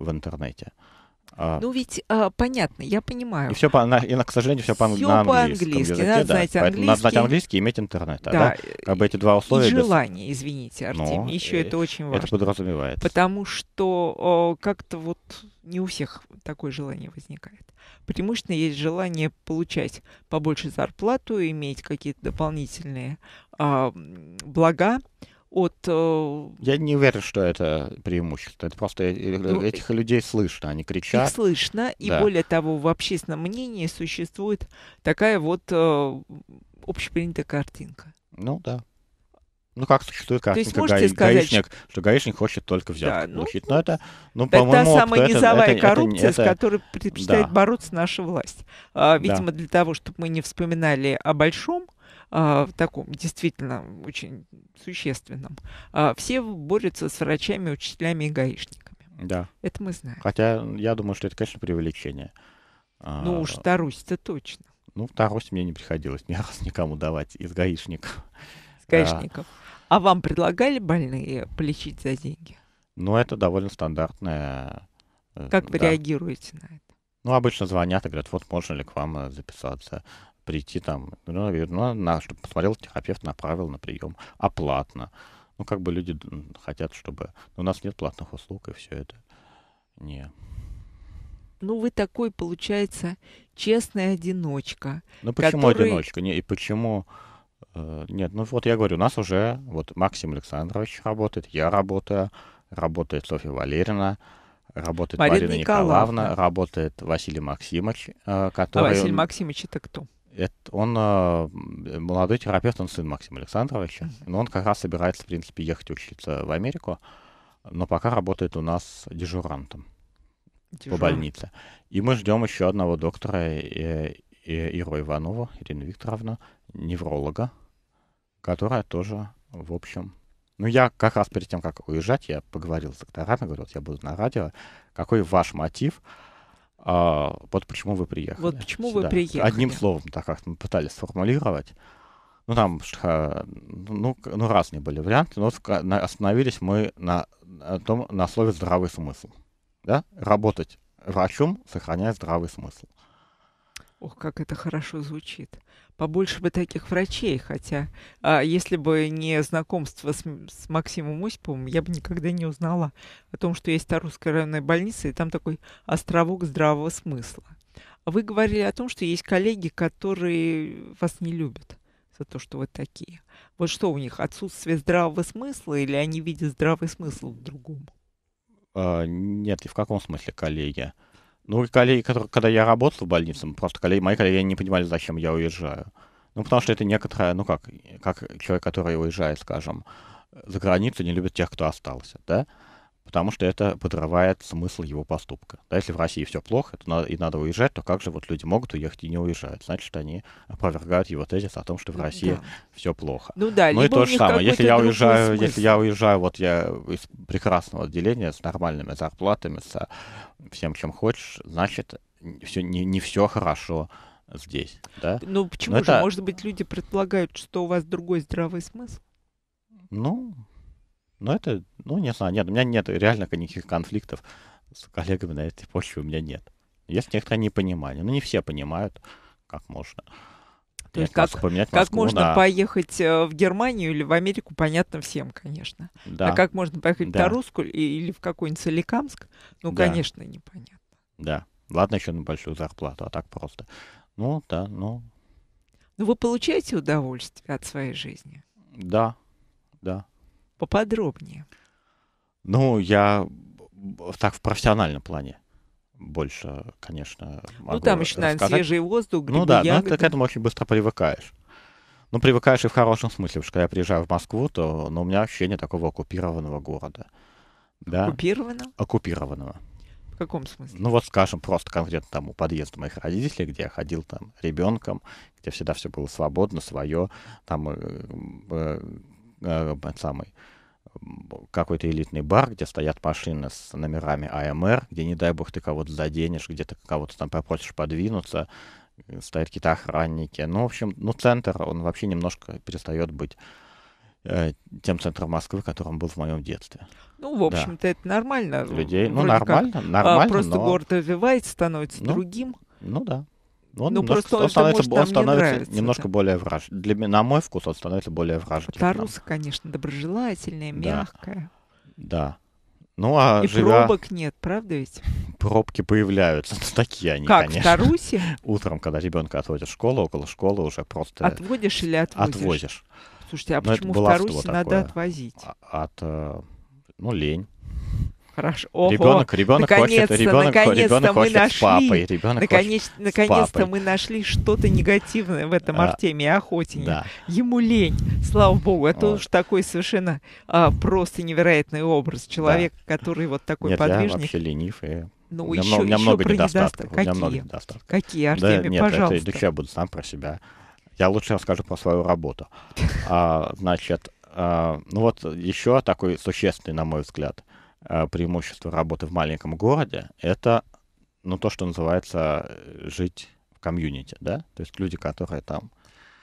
в интернете. Uh, а... Ну ведь а, понятно, я понимаю. И все по, на, и, к сожалению, все по, на английском по-английски. Языке, надо да. знать английский. Надо знать английский и иметь интернет. А, да. да. Как бы эти два условия. И желание, без... извините, Артем. Ну, Еще это э, очень важно. Это подразумевает. Потому что как-то вот не у всех такое желание возникает. Преимущественно есть желание получать побольше зарплату, иметь какие-то дополнительные а, блага, от... Э, Я не уверен, что это преимущество. Это просто э, э, ну, этих людей слышно, они кричат. Их слышно, и да. более того, в общественном мнении существует такая вот э, общепринятая картинка. Ну да. Ну, как существует картинка гаи- сказать, гаишник, что гаишник хочет только взять. да, ну, Но ну, это, ну, это по-моему... та самая это, низовая это, коррупция, это, с которой предпочитает да. бороться наша власть. А, видимо, да. для того, чтобы мы не вспоминали о большом, а, в таком действительно очень существенном, а, все борются с врачами, учителями и гаишниками. Да. Это мы знаем. Хотя я думаю, что это, конечно, привлечение. А, ну уж старусь-то точно. Ну, старость мне не приходилось ни раз никому давать из гаишников. Из гаишников. А вам предлагали больные полечить за деньги? Ну, это довольно стандартное. Э, как вы да. реагируете на это? Ну, обычно звонят и говорят, вот можно ли к вам э, записаться прийти там. Ну, ну а на, чтобы посмотрел терапевт, направил на прием. оплатно а Ну, как бы люди хотят, чтобы... Ну, у нас нет платных услуг, и все это не... Ну, вы такой, получается, честная одиночка. Ну, почему который... одиночка? Не, и почему... Э, нет, ну вот я говорю, у нас уже вот Максим Александрович работает, я работаю, работает Софья Валерьевна, работает Марина, Марина Николаевна, Николаевна, работает Василий Максимович, э, а который... А Василий Максимович это кто? Это он а, молодой терапевт, он сын Максима Александровича, но он как раз собирается, в принципе, ехать учиться в Америку, но пока работает у нас дежурантом Дежур. по больнице. И мы ждем еще одного доктора э, э, Иру Иванову, Ирину Викторовну, невролога, которая тоже, в общем, ну, я как раз перед тем, как уезжать, я поговорил с докторами, говорю, вот я буду на радио, какой ваш мотив? а, вот почему вы приехали. Вот почему сюда. вы приехали. Одним словом, так как мы пытались сформулировать. Ну, там, э, ну, ну, разные были варианты, но остановились мы на, на том, на слове «здравый смысл». Да? Работать врачом, сохраняя здравый смысл. Ох, как это хорошо звучит побольше бы таких врачей, хотя а, если бы не знакомство с, с Максимом Осиповым, я бы никогда не узнала о том, что есть Тарусская районная больница, и там такой островок здравого смысла. Вы говорили о том, что есть коллеги, которые вас не любят за то, что вы такие. Вот что у них, отсутствие здравого смысла или они видят здравый смысл в другом? А, нет, и в каком смысле коллеги? Ну, коллеги, которые, когда я работал в больнице, просто коллеги, мои коллеги не понимали, зачем я уезжаю. Ну, потому что это некоторое, ну как, как человек, который уезжает, скажем, за границу, не любит тех, кто остался, да? Uh потому что это подрывает смысл его поступка. Да, если в России все плохо это надо, и надо уезжать, то как же вот люди могут уехать и не уезжают? Значит, они опровергают его тезис о том, что в ну России да. все плохо. Ну да, ну и то же самое. Если я уезжаю, смысл. если я уезжаю, вот я из прекрасного отделения с нормальными зарплатами, со всем, чем хочешь, значит, все, не, не все хорошо здесь, да? Ну почему Но же? Это... Может быть, люди предполагают, что у вас другой здравый смысл? Ну, но это, ну, не знаю, нет, у меня нет реально никаких конфликтов с коллегами на этой почве у меня нет. Есть некоторое непонимание, но ну, не все понимают, как можно. То есть как, поменять как можно да. поехать э, в Германию или в Америку, понятно всем, конечно. Да. А как можно поехать да. в Таруску или в какой-нибудь Соликамск, ну, да. конечно, непонятно. Да. Ладно, еще на большую зарплату, а так просто. Ну, да, ну... Но ну, вы получаете удовольствие от своей жизни? Да, да поподробнее? Ну, я так в профессиональном плане больше, конечно, ну, могу Ну, там еще, наверное, рассказать. свежий воздух, ну грибы, Ну да, ягоды. но ты к этому очень быстро привыкаешь. Ну, привыкаешь и в хорошем смысле, потому что когда я приезжаю в Москву, то ну, у меня ощущение такого оккупированного города. Да? Оккупированного? Оккупированного. В каком смысле? Ну вот, скажем, просто конкретно там у подъезда моих родителей, где я ходил там ребенком, где всегда все было свободно, свое, там э, э, э, самый какой-то элитный бар, где стоят машины с номерами АМР, где, не дай бог, ты кого-то заденешь, где ты кого-то там попросишь подвинуться, э, стоят какие-то охранники. Ну, в общем, ну, центр, он вообще немножко перестает быть э, тем центром Москвы, которым был в моем детстве. Ну, в общем-то, да. это нормально. Людей, ну, нормально, как. нормально, а, Просто но... город развивается, становится ну, другим. Ну, да. Он, ну, просто он, становится, может, он становится нравится, немножко да. более враждебным. Для, на мой вкус он становится более враждебным. Таруса, конечно, доброжелательная, да. мягкая. Да. Ну, а И живя... пробок нет, правда ведь? Пробки появляются. Ну, такие они, как, конечно. Как, в Тарусе? Утром, когда ребенка отводят в школу, около школы уже просто... Отводишь или отвозишь? Отвозишь. Слушайте, а Но ну, почему в Тарусе надо отвозить? А, от, э, ну, лень. Хорошо. Ого. Ребенок, ребенок наконец-то, хочет, ребенок, наконец-то ребенок мы нашли, папой, ребенок наконец, хочет наконец-то мы нашли что-то негативное в этом а, Артемии Охотине. Да. Ему лень, слава богу. Это вот. уж такой совершенно а, просто невероятный образ человека, да. который вот такой Нет, подвижник. я вообще ленив и ну, еще, много, еще много недостатков. Какие? У меня много недостатков. Какие, Артемий, да, нет, пожалуйста. Это, это я буду сам про себя. Я лучше расскажу про свою работу. А, значит, а, ну вот еще такой существенный, на мой взгляд, Э, преимущество работы в маленьком городе — это, ну, то, что называется э, жить в комьюнити, да? То есть люди, которые там...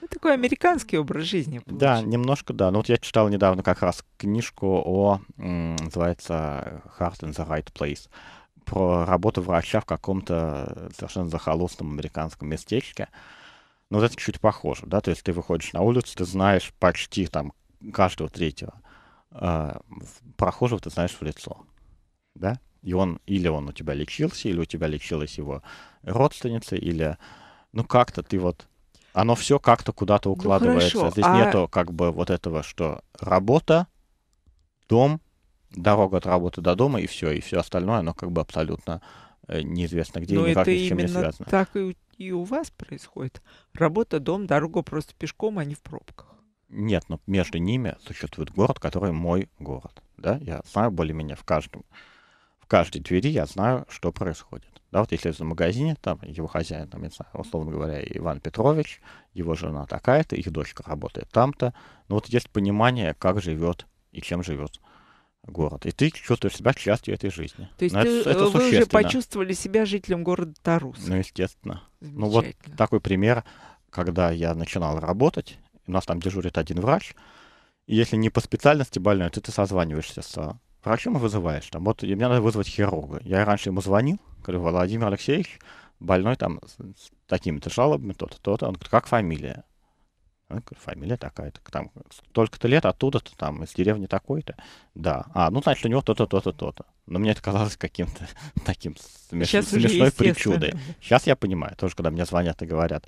Ну, такой американский образ жизни. Получается. Да, немножко, да. Ну, вот я читал недавно как раз книжку о, называется «Heart in the Right Place», про работу врача в каком-то совершенно захолустном американском местечке. Ну, вот это чуть похоже, да, то есть ты выходишь на улицу, ты знаешь почти там каждого третьего. А, прохожего ты знаешь в лицо, да? И он, или он у тебя лечился, или у тебя лечилась его родственница, или, ну, как-то ты вот, оно все как-то куда-то ну, укладывается. Ну, Здесь а... нету как бы вот этого, что работа, дом, дорога от работы до дома, и все, и все остальное, оно как бы абсолютно э, неизвестно где Но и ну, никак это ни с чем именно не связано. Так и у, и у вас происходит. Работа, дом, дорога просто пешком, а не в пробках. Нет, но между ними существует город, который мой город. Да? Я знаю более-менее в каждом. В каждой двери я знаю, что происходит. Да, вот если в магазине, там его хозяин, там, не знаю, условно говоря, Иван Петрович, его жена такая-то, их дочка работает там-то. Но ну, вот есть понимание, как живет и чем живет город. И ты чувствуешь себя частью этой жизни. То есть ты, это, это вы уже почувствовали себя жителем города Тарус. Ну, естественно. Ну, вот такой пример, когда я начинал работать, у нас там дежурит один врач, и если не по специальности больной, то ты созваниваешься с врачом и вызываешь. Там, вот и мне надо вызвать хирурга. Я раньше ему звонил, говорю, Владимир Алексеевич, больной там с, с такими-то жалобами, то-то, то-то. Он говорит, как фамилия? говорю, фамилия такая-то, там столько-то лет оттуда-то, там, из деревни такой-то. Да. А, ну, значит, у него то-то, то-то, то-то. Но мне это казалось каким-то таким смеш... смешной причудой. Сейчас я понимаю, тоже когда мне звонят и говорят,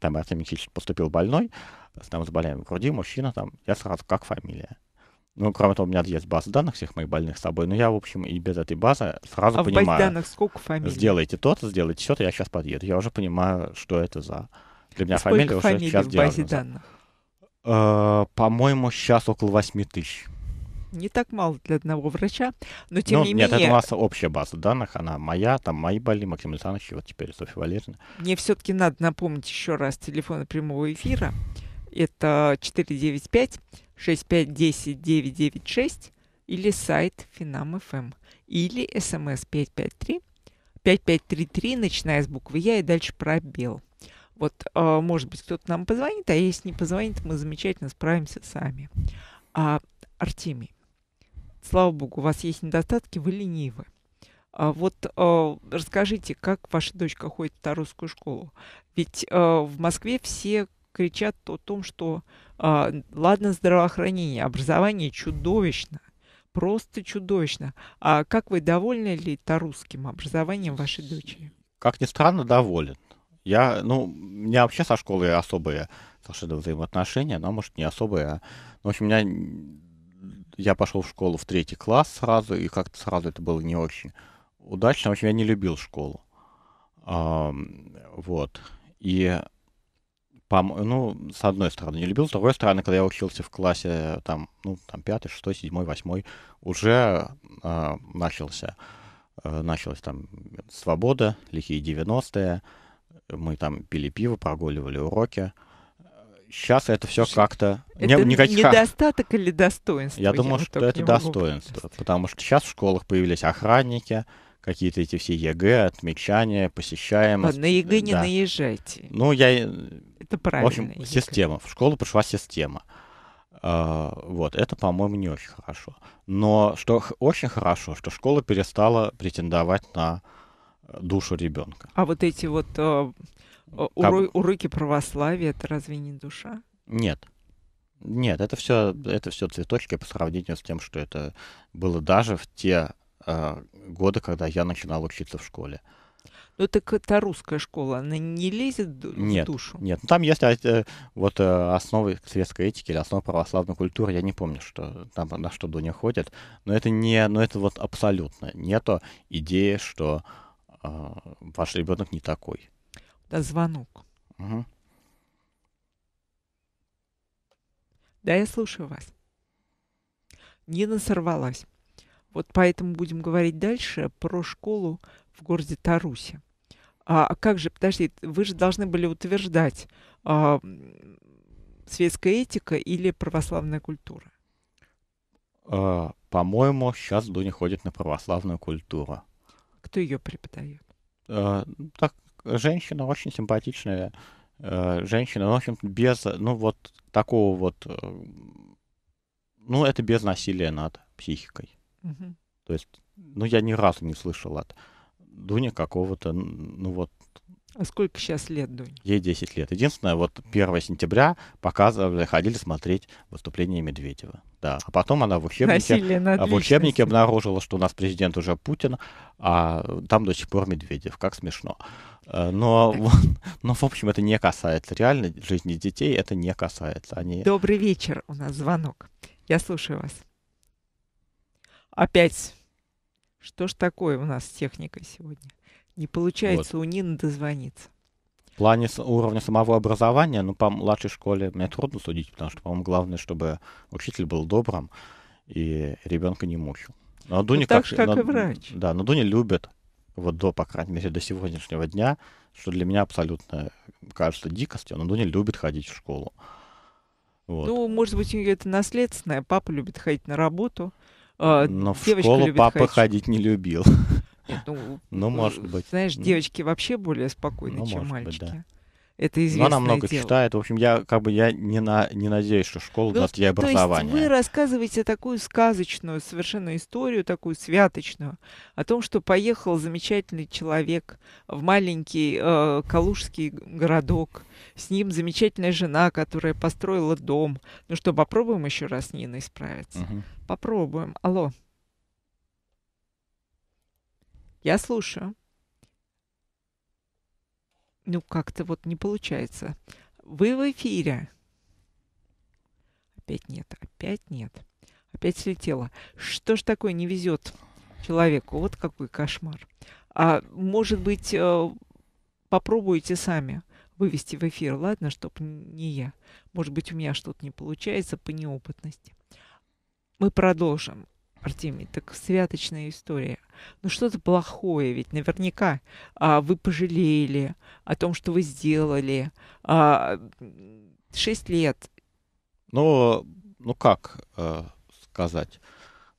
там автоматически поступил больной, там с в груди, мужчина, там, я сразу, как фамилия. Ну, кроме того, у меня есть база данных всех моих больных с собой, но я, в общем, и без этой базы сразу а понимаю. в базе данных сколько фамилий? Сделайте то сделайте все-то, я сейчас подъеду. Я уже понимаю, что это за... Для меня сколько фамилия уже сейчас в базе данных? Э, по-моему, сейчас около 8 тысяч не так мало для одного врача, но тем ну, не менее... Нет, это у нас общая база данных, она моя, там мои были, Максим Александрович, вот теперь Софья Валерьевна. Мне все-таки надо напомнить еще раз телефон прямого эфира. Это 495-6510-996 или сайт финамфм эм или смс 553 5533, начиная с буквы Я и дальше пробел. Вот, э, может быть, кто-то нам позвонит, а если не позвонит, мы замечательно справимся сами. А, Артемий, слава богу, у вас есть недостатки, вы ленивы. А вот э, расскажите, как ваша дочка ходит в русскую школу? Ведь э, в Москве все кричат о том, что э, ладно здравоохранение, образование чудовищно, просто чудовищно. А как вы довольны ли тарусским образованием вашей дочери? Как ни странно, доволен. Я, ну, у меня вообще со школой особые совершенно взаимоотношения, но, может, не особые. А... в общем, у меня я пошел в школу в третий класс сразу, и как-то сразу это было не очень удачно. В общем, я не любил школу. А, вот. И по, ну, с одной стороны, не любил, с другой стороны, когда я учился в классе там, ну, там, пятый, шестой, седьмой, восьмой, уже э, начался, э, началась там свобода, лихие 90-е, мы там пили пиво, прогуливали уроки, э, сейчас это все как-то... Это не, никаких... недостаток или достоинство? Я, я думаю, что это достоинство, потому что сейчас в школах появились охранники, какие-то эти все ЕГЭ, отмечания, посещаемость. Ладно, на ЕГЭ да. не наезжайте. Ну, я... Это правильно. В общем, ЕГЭ. система. В школу пришла система. А, вот, это, по-моему, не очень хорошо. Но что очень хорошо, что школа перестала претендовать на душу ребенка. А вот эти вот а, там... Э, Уру... Уроки православия это разве не душа? Нет. Нет, это все, это все цветочки по сравнению с тем, что это было даже в те э, годы, когда я начинал учиться в школе. Ну так это русская школа, она не лезет в нет, душу? Нет, ну, там есть э, э, вот основы светской этики или основы православной культуры, я не помню, что там на что до Дуня ходят, но это не, но это вот абсолютно нету идеи, что э, ваш ребенок не такой. Да, звонок. Угу. Да, я слушаю вас. Нина сорвалась. Вот поэтому будем говорить дальше про школу в городе Тарусе. А, а как же, подожди, вы же должны были утверждать а, светская этика или православная культура? А, по-моему, сейчас Дуня ходит на православную культуру. Кто ее преподает? А, так, женщина очень симпатичная э, женщина, ну, в общем, без, ну, вот такого вот, э, ну, это без насилия над психикой. Угу. То есть, ну, я ни разу не слышал от Дуни какого-то, ну, вот... А сколько сейчас лет, Дуня? Ей 10 лет. Единственное, вот 1 сентября показывали, ходили смотреть выступление Медведева. Да. А потом она в учебнике, а в учебнике обнаружила, что у нас президент уже Путин, а там до сих пор Медведев. Как смешно. Uh, Э, но, но, в общем, это не касается. Реально жизни детей это не касается. Они... Добрый вечер, у нас звонок. Я слушаю вас. Опять. Что ж такое у нас с техникой сегодня? Не получается вот. у Нины дозвониться. В плане уровня самого образования, ну, по младшей школе мне трудно судить, потому что, по-моему, главное, чтобы учитель был добрым и ребенка не мучил. Но Дуня ну, так как, же, как но, и врач. Да, но Дуня любит вот до, по крайней мере, до сегодняшнего дня, что для меня абсолютно кажется дикостью, но Дуня любит ходить в школу. Вот. Ну, может быть, у нее это наследственное. Папа любит ходить на работу. Э, но в школу папа ходить. ходить не любил. Нет, ну, ну, э, может быть. Знаешь, девочки вообще более спокойны, ну, чем мальчики. Быть, да это известное она много дело. читает. В общем, я как бы я не, на, не надеюсь, что школа ну, даст ей образование. То есть вы рассказываете такую сказочную совершенно историю, такую святочную, о том, что поехал замечательный человек в маленький э, калужский городок, с ним замечательная жена, которая построила дом. Ну что, попробуем еще раз с Ниной справиться? Угу. Попробуем. Алло. Я слушаю ну, как-то вот не получается. Вы в эфире. Опять нет, опять нет. Опять слетела. Что ж такое не везет человеку? Вот какой кошмар. А может быть, э, попробуйте сами вывести в эфир, ладно, чтобы не я. Может быть, у меня что-то не получается по неопытности. Мы продолжим. Артемий, так святочная история. Ну что-то плохое, ведь наверняка а, вы пожалели о том, что вы сделали. А, шесть лет. Ну, ну как э, сказать?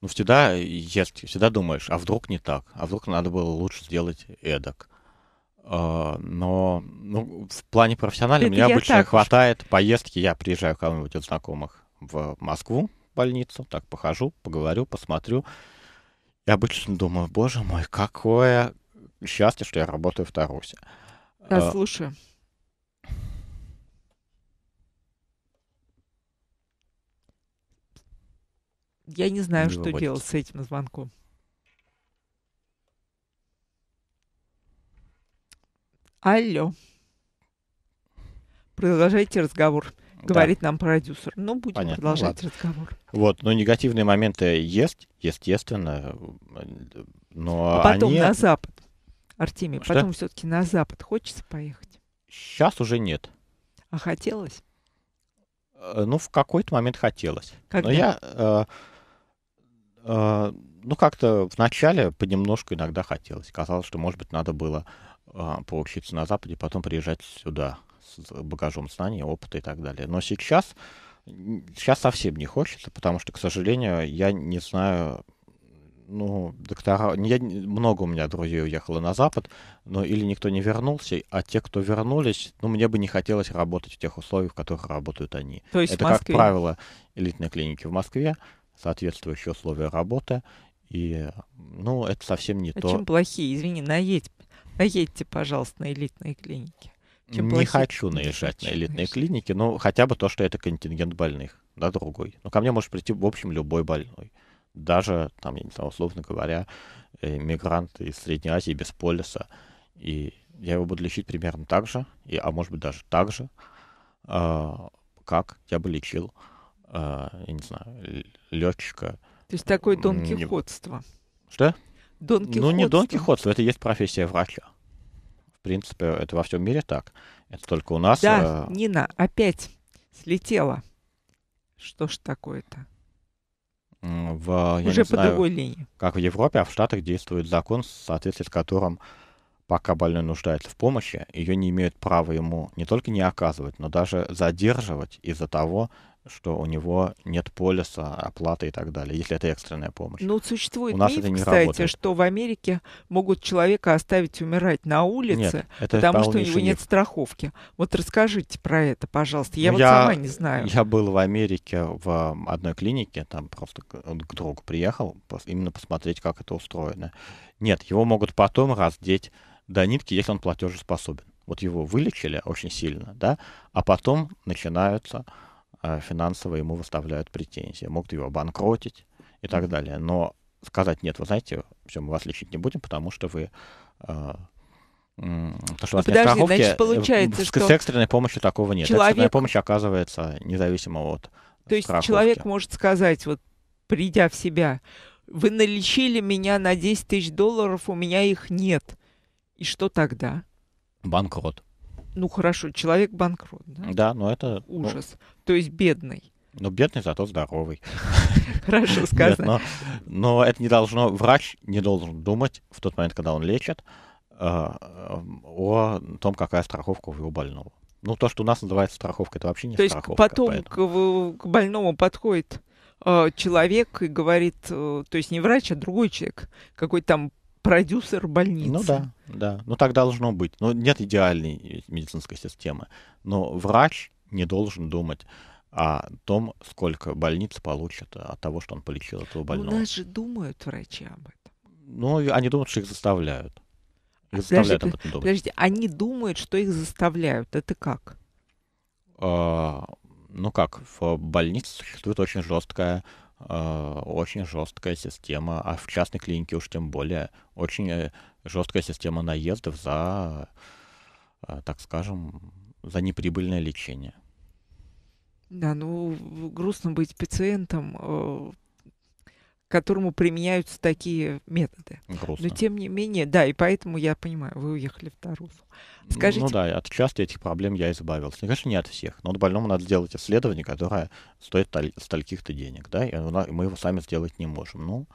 Ну всегда есть, всегда думаешь, а вдруг не так, а вдруг надо было лучше сделать эдак. Uh, но ну, в плане профессиональном мне обычно хватает уж. поездки. Я приезжаю к кому-нибудь из знакомых в Москву больницу, так похожу, поговорю, посмотрю. И обычно думаю, боже мой, какое счастье, что я работаю в Тарусе. Да, а, слушаю. Я не знаю, не что выводится. делать с этим звонком. Алло. Продолжайте разговор говорит да. нам продюсер. Ну, будем Понятно, продолжать ладно. разговор. Вот, но негативные моменты есть, естественно, но а потом они... на Запад, Артемий, Что? потом все-таки на Запад хочется поехать? Сейчас уже нет. А хотелось? Э, ну, в какой-то момент хотелось. Когда? Но я... Э, э, ну, как-то вначале понемножку иногда хотелось. Казалось, что, может быть, надо было э, поучиться на Западе, потом приезжать сюда с багажом знаний, опыта и так далее. Но сейчас, сейчас совсем не хочется, потому что, к сожалению, я не знаю, ну, доктора... Я... Много у меня друзей уехало на Запад, но или никто не вернулся, а те, кто вернулись, ну, мне бы не хотелось работать в тех условиях, в которых работают они. То есть Это, как правило, элитные клиники в Москве, соответствующие условия работы, и, ну, это совсем не Очень то. Очень плохие, извини, наедь, наедьте, пожалуйста, на элитные клиники. Чем не хочу наезжать на элитные клиники, но хотя бы то, что это контингент больных, да, другой. Но ко мне может прийти, в общем, любой больной. Даже, там, я не знаю, условно говоря, э, мигрант из Средней Азии без полиса. И я его буду лечить примерно так же, и, а может быть даже так же, а, как я бы лечил, а, я не знаю, летчика. То есть такое донкихотство. Что? Дон Ну, не Дон это есть профессия врача принципе, это во всем мире так. Это только у нас. Да, э... Нина, опять слетела. Что ж такое-то? В, Уже по другой линии. Как в Европе, а в Штатах действует закон, в соответствии с которым пока больной нуждается в помощи, ее не имеют права ему не только не оказывать, но даже задерживать из-за того, что у него нет полиса, оплаты и так далее, если это экстренная помощь. Ну, существует у нас миф, это не кстати, работает. что в Америке могут человека оставить умирать на улице, нет, это потому что у него миф. нет страховки. Вот расскажите про это, пожалуйста. Я ну, вот я, сама не знаю. Я был в Америке в одной клинике, там просто к другу приехал, именно посмотреть, как это устроено. Нет, его могут потом раздеть до нитки, если он платежеспособен. Вот его вылечили очень сильно, да, а потом начинаются а, финансово ему выставляют претензии, могут его обанкротить и так далее. Но сказать нет, вы знаете, все, мы вас лечить не будем, потому что вы а, то, что Подожди, страховки, значит, э, получается, с, что с экстренной помощью такого нет. Человек... Экстренная помощь оказывается независимо от То есть страховки. человек может сказать, вот придя в себя, вы налечили меня на 10 тысяч долларов, у меня их нет. И что тогда? Банкрот ну хорошо, человек банкрот, да? Да, но это... Ну, Ужас. Ну, То есть бедный. Ну, бедный, зато здоровый. Хорошо сказано. Нет, но, но это не должно... Врач не должен думать в тот момент, когда он лечит, а, о том, какая страховка у его больного. Ну, то, что у нас называется страховка, это вообще не то страховка. То есть потом поэтому. к, больному подходит а, человек и говорит, э, то есть не врач, а другой человек, какой-то там продюсер больницы. Ну да, да. Ну так должно быть. Но ну, нет идеальной медицинской системы. Но врач не должен думать о том, сколько больница получит от того, что он полечил этого ну, больного. Но у нас же думают врачи об этом. Ну, они думают, что их заставляют. Их а заставляют подожди, об этом думать. Подожди, они думают, что их заставляют. Это как? А, ну как, в больнице существует очень жесткая Э, очень жесткая система, а в частной клинике уж тем более, очень э, жесткая система наездов за, э, так скажем, за неприбыльное лечение. Да, ну грустно быть пациентом, которому применяются такие методы. Грустно. Но тем не менее, да, и поэтому я понимаю, вы уехали в Тарусу. Скажите... Ну да, от части этих проблем я избавился. Ну, конечно, не от всех, но вот больному надо сделать исследование, которое стоит стольких-то денег, да, и мы его сами сделать не можем. Ну, но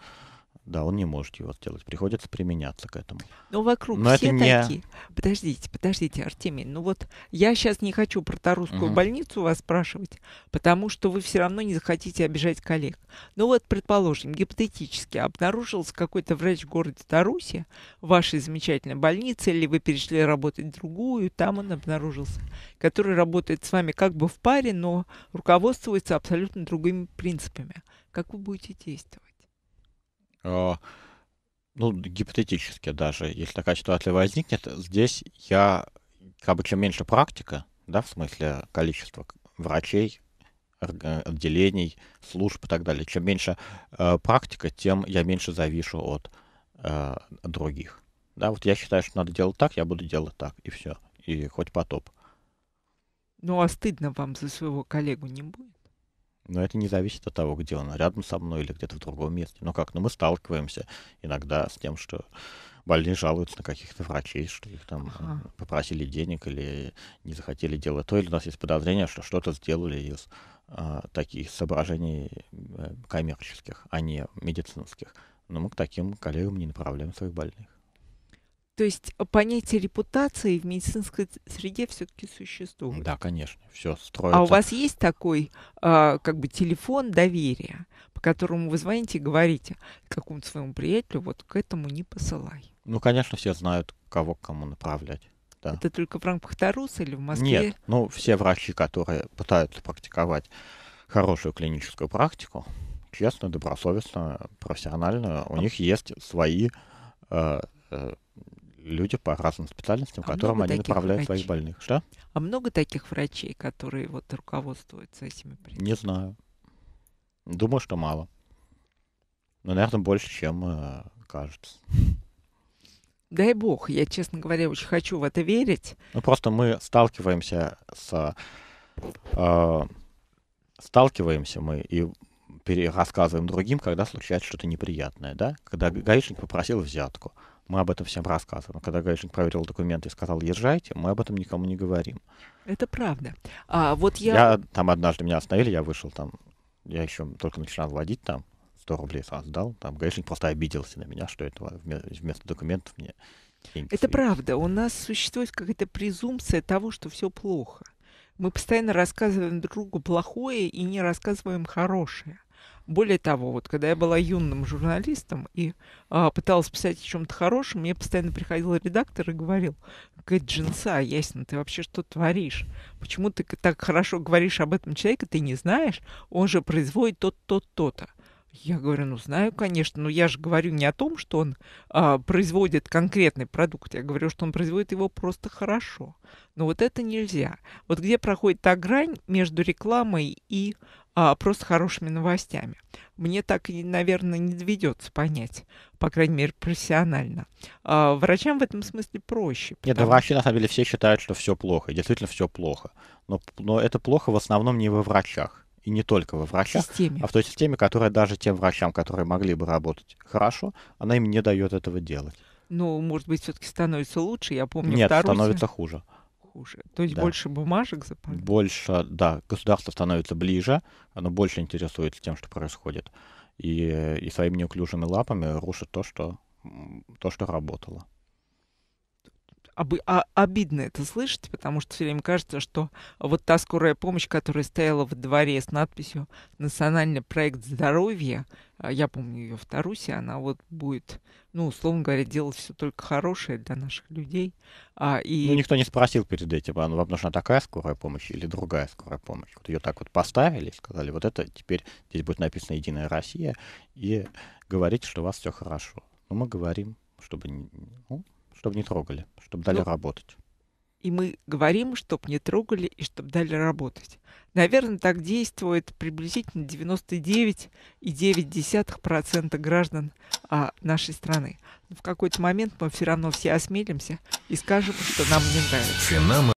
да, он не может его сделать. Приходится применяться к этому. Но ну, вокруг Но все это не... такие. Подождите, подождите, Артемий. Ну вот я сейчас не хочу про Тарусскую угу. больницу вас спрашивать, потому что вы все равно не захотите обижать коллег. Ну вот, предположим, гипотетически обнаружился какой-то врач в городе Тарусе, в вашей замечательной больнице, или вы перешли работать в другую, там он обнаружился, который работает с вами как бы в паре, но руководствуется абсолютно другими принципами. Как вы будете действовать? А, ну, гипотетически даже, если такая ситуация возникнет, здесь я, как бы чем меньше практика, да, в смысле количества врачей, отделений, служб и так далее, чем меньше э, практика, тем я меньше завишу от э, других. Да, вот я считаю, что надо делать так, я буду делать так, и все. И хоть потоп. Ну а стыдно вам за своего коллегу не будет? Но это не зависит от того, где он, рядом со мной или где-то в другом месте. Но как, ну мы сталкиваемся иногда с тем, что больные жалуются на каких-то врачей, что их там э, ага. попросили денег или не захотели делать то, или у нас есть подозрение, что что-то сделали из а, таких соображений э, коммерческих, а не медицинских. Но мы к таким коллегам не направляем своих больных. То есть э, понятие репутации в медицинской среде все-таки существует. Да, конечно, все строится. А у вас есть такой, э, как бы, телефон доверия, по которому вы звоните и говорите какому-то своему приятелю, вот к этому не посылай. Ну, конечно, все знают, кого к кому направлять. Да. Это только в рамках Таруса или в Москве? Нет, ну, все врачи, которые пытаются практиковать хорошую клиническую практику, честно, добросовестно, профессионально, у них есть свои э, э, люди по разным специальностям, а которым они направляют врачей? своих больных. Что? А много таких врачей, которые вот руководствуются этими принципами? Не знаю. Думаю, что мало. Ну, наверное, больше, чем э, кажется. Дай бог, я, честно говоря, очень хочу в это верить. Ну, просто мы сталкиваемся с... Э, э сталкиваемся мы и рассказываем другим, когда случается что-то неприятное, да? Когда гаишник попросил взятку мы об этом всем рассказываем. Когда гаишник проверил документы и сказал «езжайте», мы об этом никому не говорим. Это правда. А, вот я... я... Там однажды меня остановили, я вышел там, я еще только начинал водить там, 100 рублей сразу Там гаишник просто обиделся на меня, что это вместо документов мне деньги. Это сверили. правда. У нас существует какая-то презумпция того, что все плохо. Мы постоянно рассказываем другу плохое и не рассказываем хорошее. Более того, вот когда я была юным журналистом и а, пыталась писать о чем-то хорошем, мне постоянно приходил редактор и говорил, какая джинса, ясно, ты вообще что творишь? Почему ты так хорошо говоришь об этом человеке, ты не знаешь, он же производит тот то то-то. Я говорю, ну знаю, конечно, но я же говорю не о том, что он а, производит конкретный продукт, я говорю, что он производит его просто хорошо. Но вот это нельзя. Вот где проходит та грань между рекламой и а, просто хорошими новостями. Мне так, наверное, не доведется понять, по крайней мере, профессионально. А, врачам в этом смысле проще. Потому... Нет, да врачи на самом деле все считают, что все плохо, действительно все плохо. Но, но это плохо в основном не во врачах и не только во врачах, системе. а в той системе, которая даже тем врачам, которые могли бы работать хорошо, она им не дает этого делать. Ну, может быть, все-таки становится лучше, я помню. Нет, вторую... становится хуже хуже. То есть да. больше бумажек западных? Больше, да. Государство становится ближе, оно больше интересуется тем, что происходит. И, и своими неуклюжими лапами рушит то, что, то, что работало об, а, обидно это слышать, потому что все время кажется, что вот та скорая помощь, которая стояла во дворе с надписью «Национальный проект здоровья», а, я помню ее в Тарусе, она вот будет, ну, условно говоря, делать все только хорошее для наших людей. А, и... Ну, никто не спросил перед этим, а ну, вам нужна такая скорая помощь или другая скорая помощь. Вот ее так вот поставили, сказали, вот это теперь здесь будет написано «Единая Россия», и говорите, что у вас все хорошо. Но мы говорим, чтобы ну, чтобы не трогали, чтобы дали ну, работать. И мы говорим, чтобы не трогали и чтобы дали работать. Наверное, так действует приблизительно 99,9% граждан а, нашей страны. Но в какой-то момент мы все равно все осмелимся и скажем, что нам не нравится.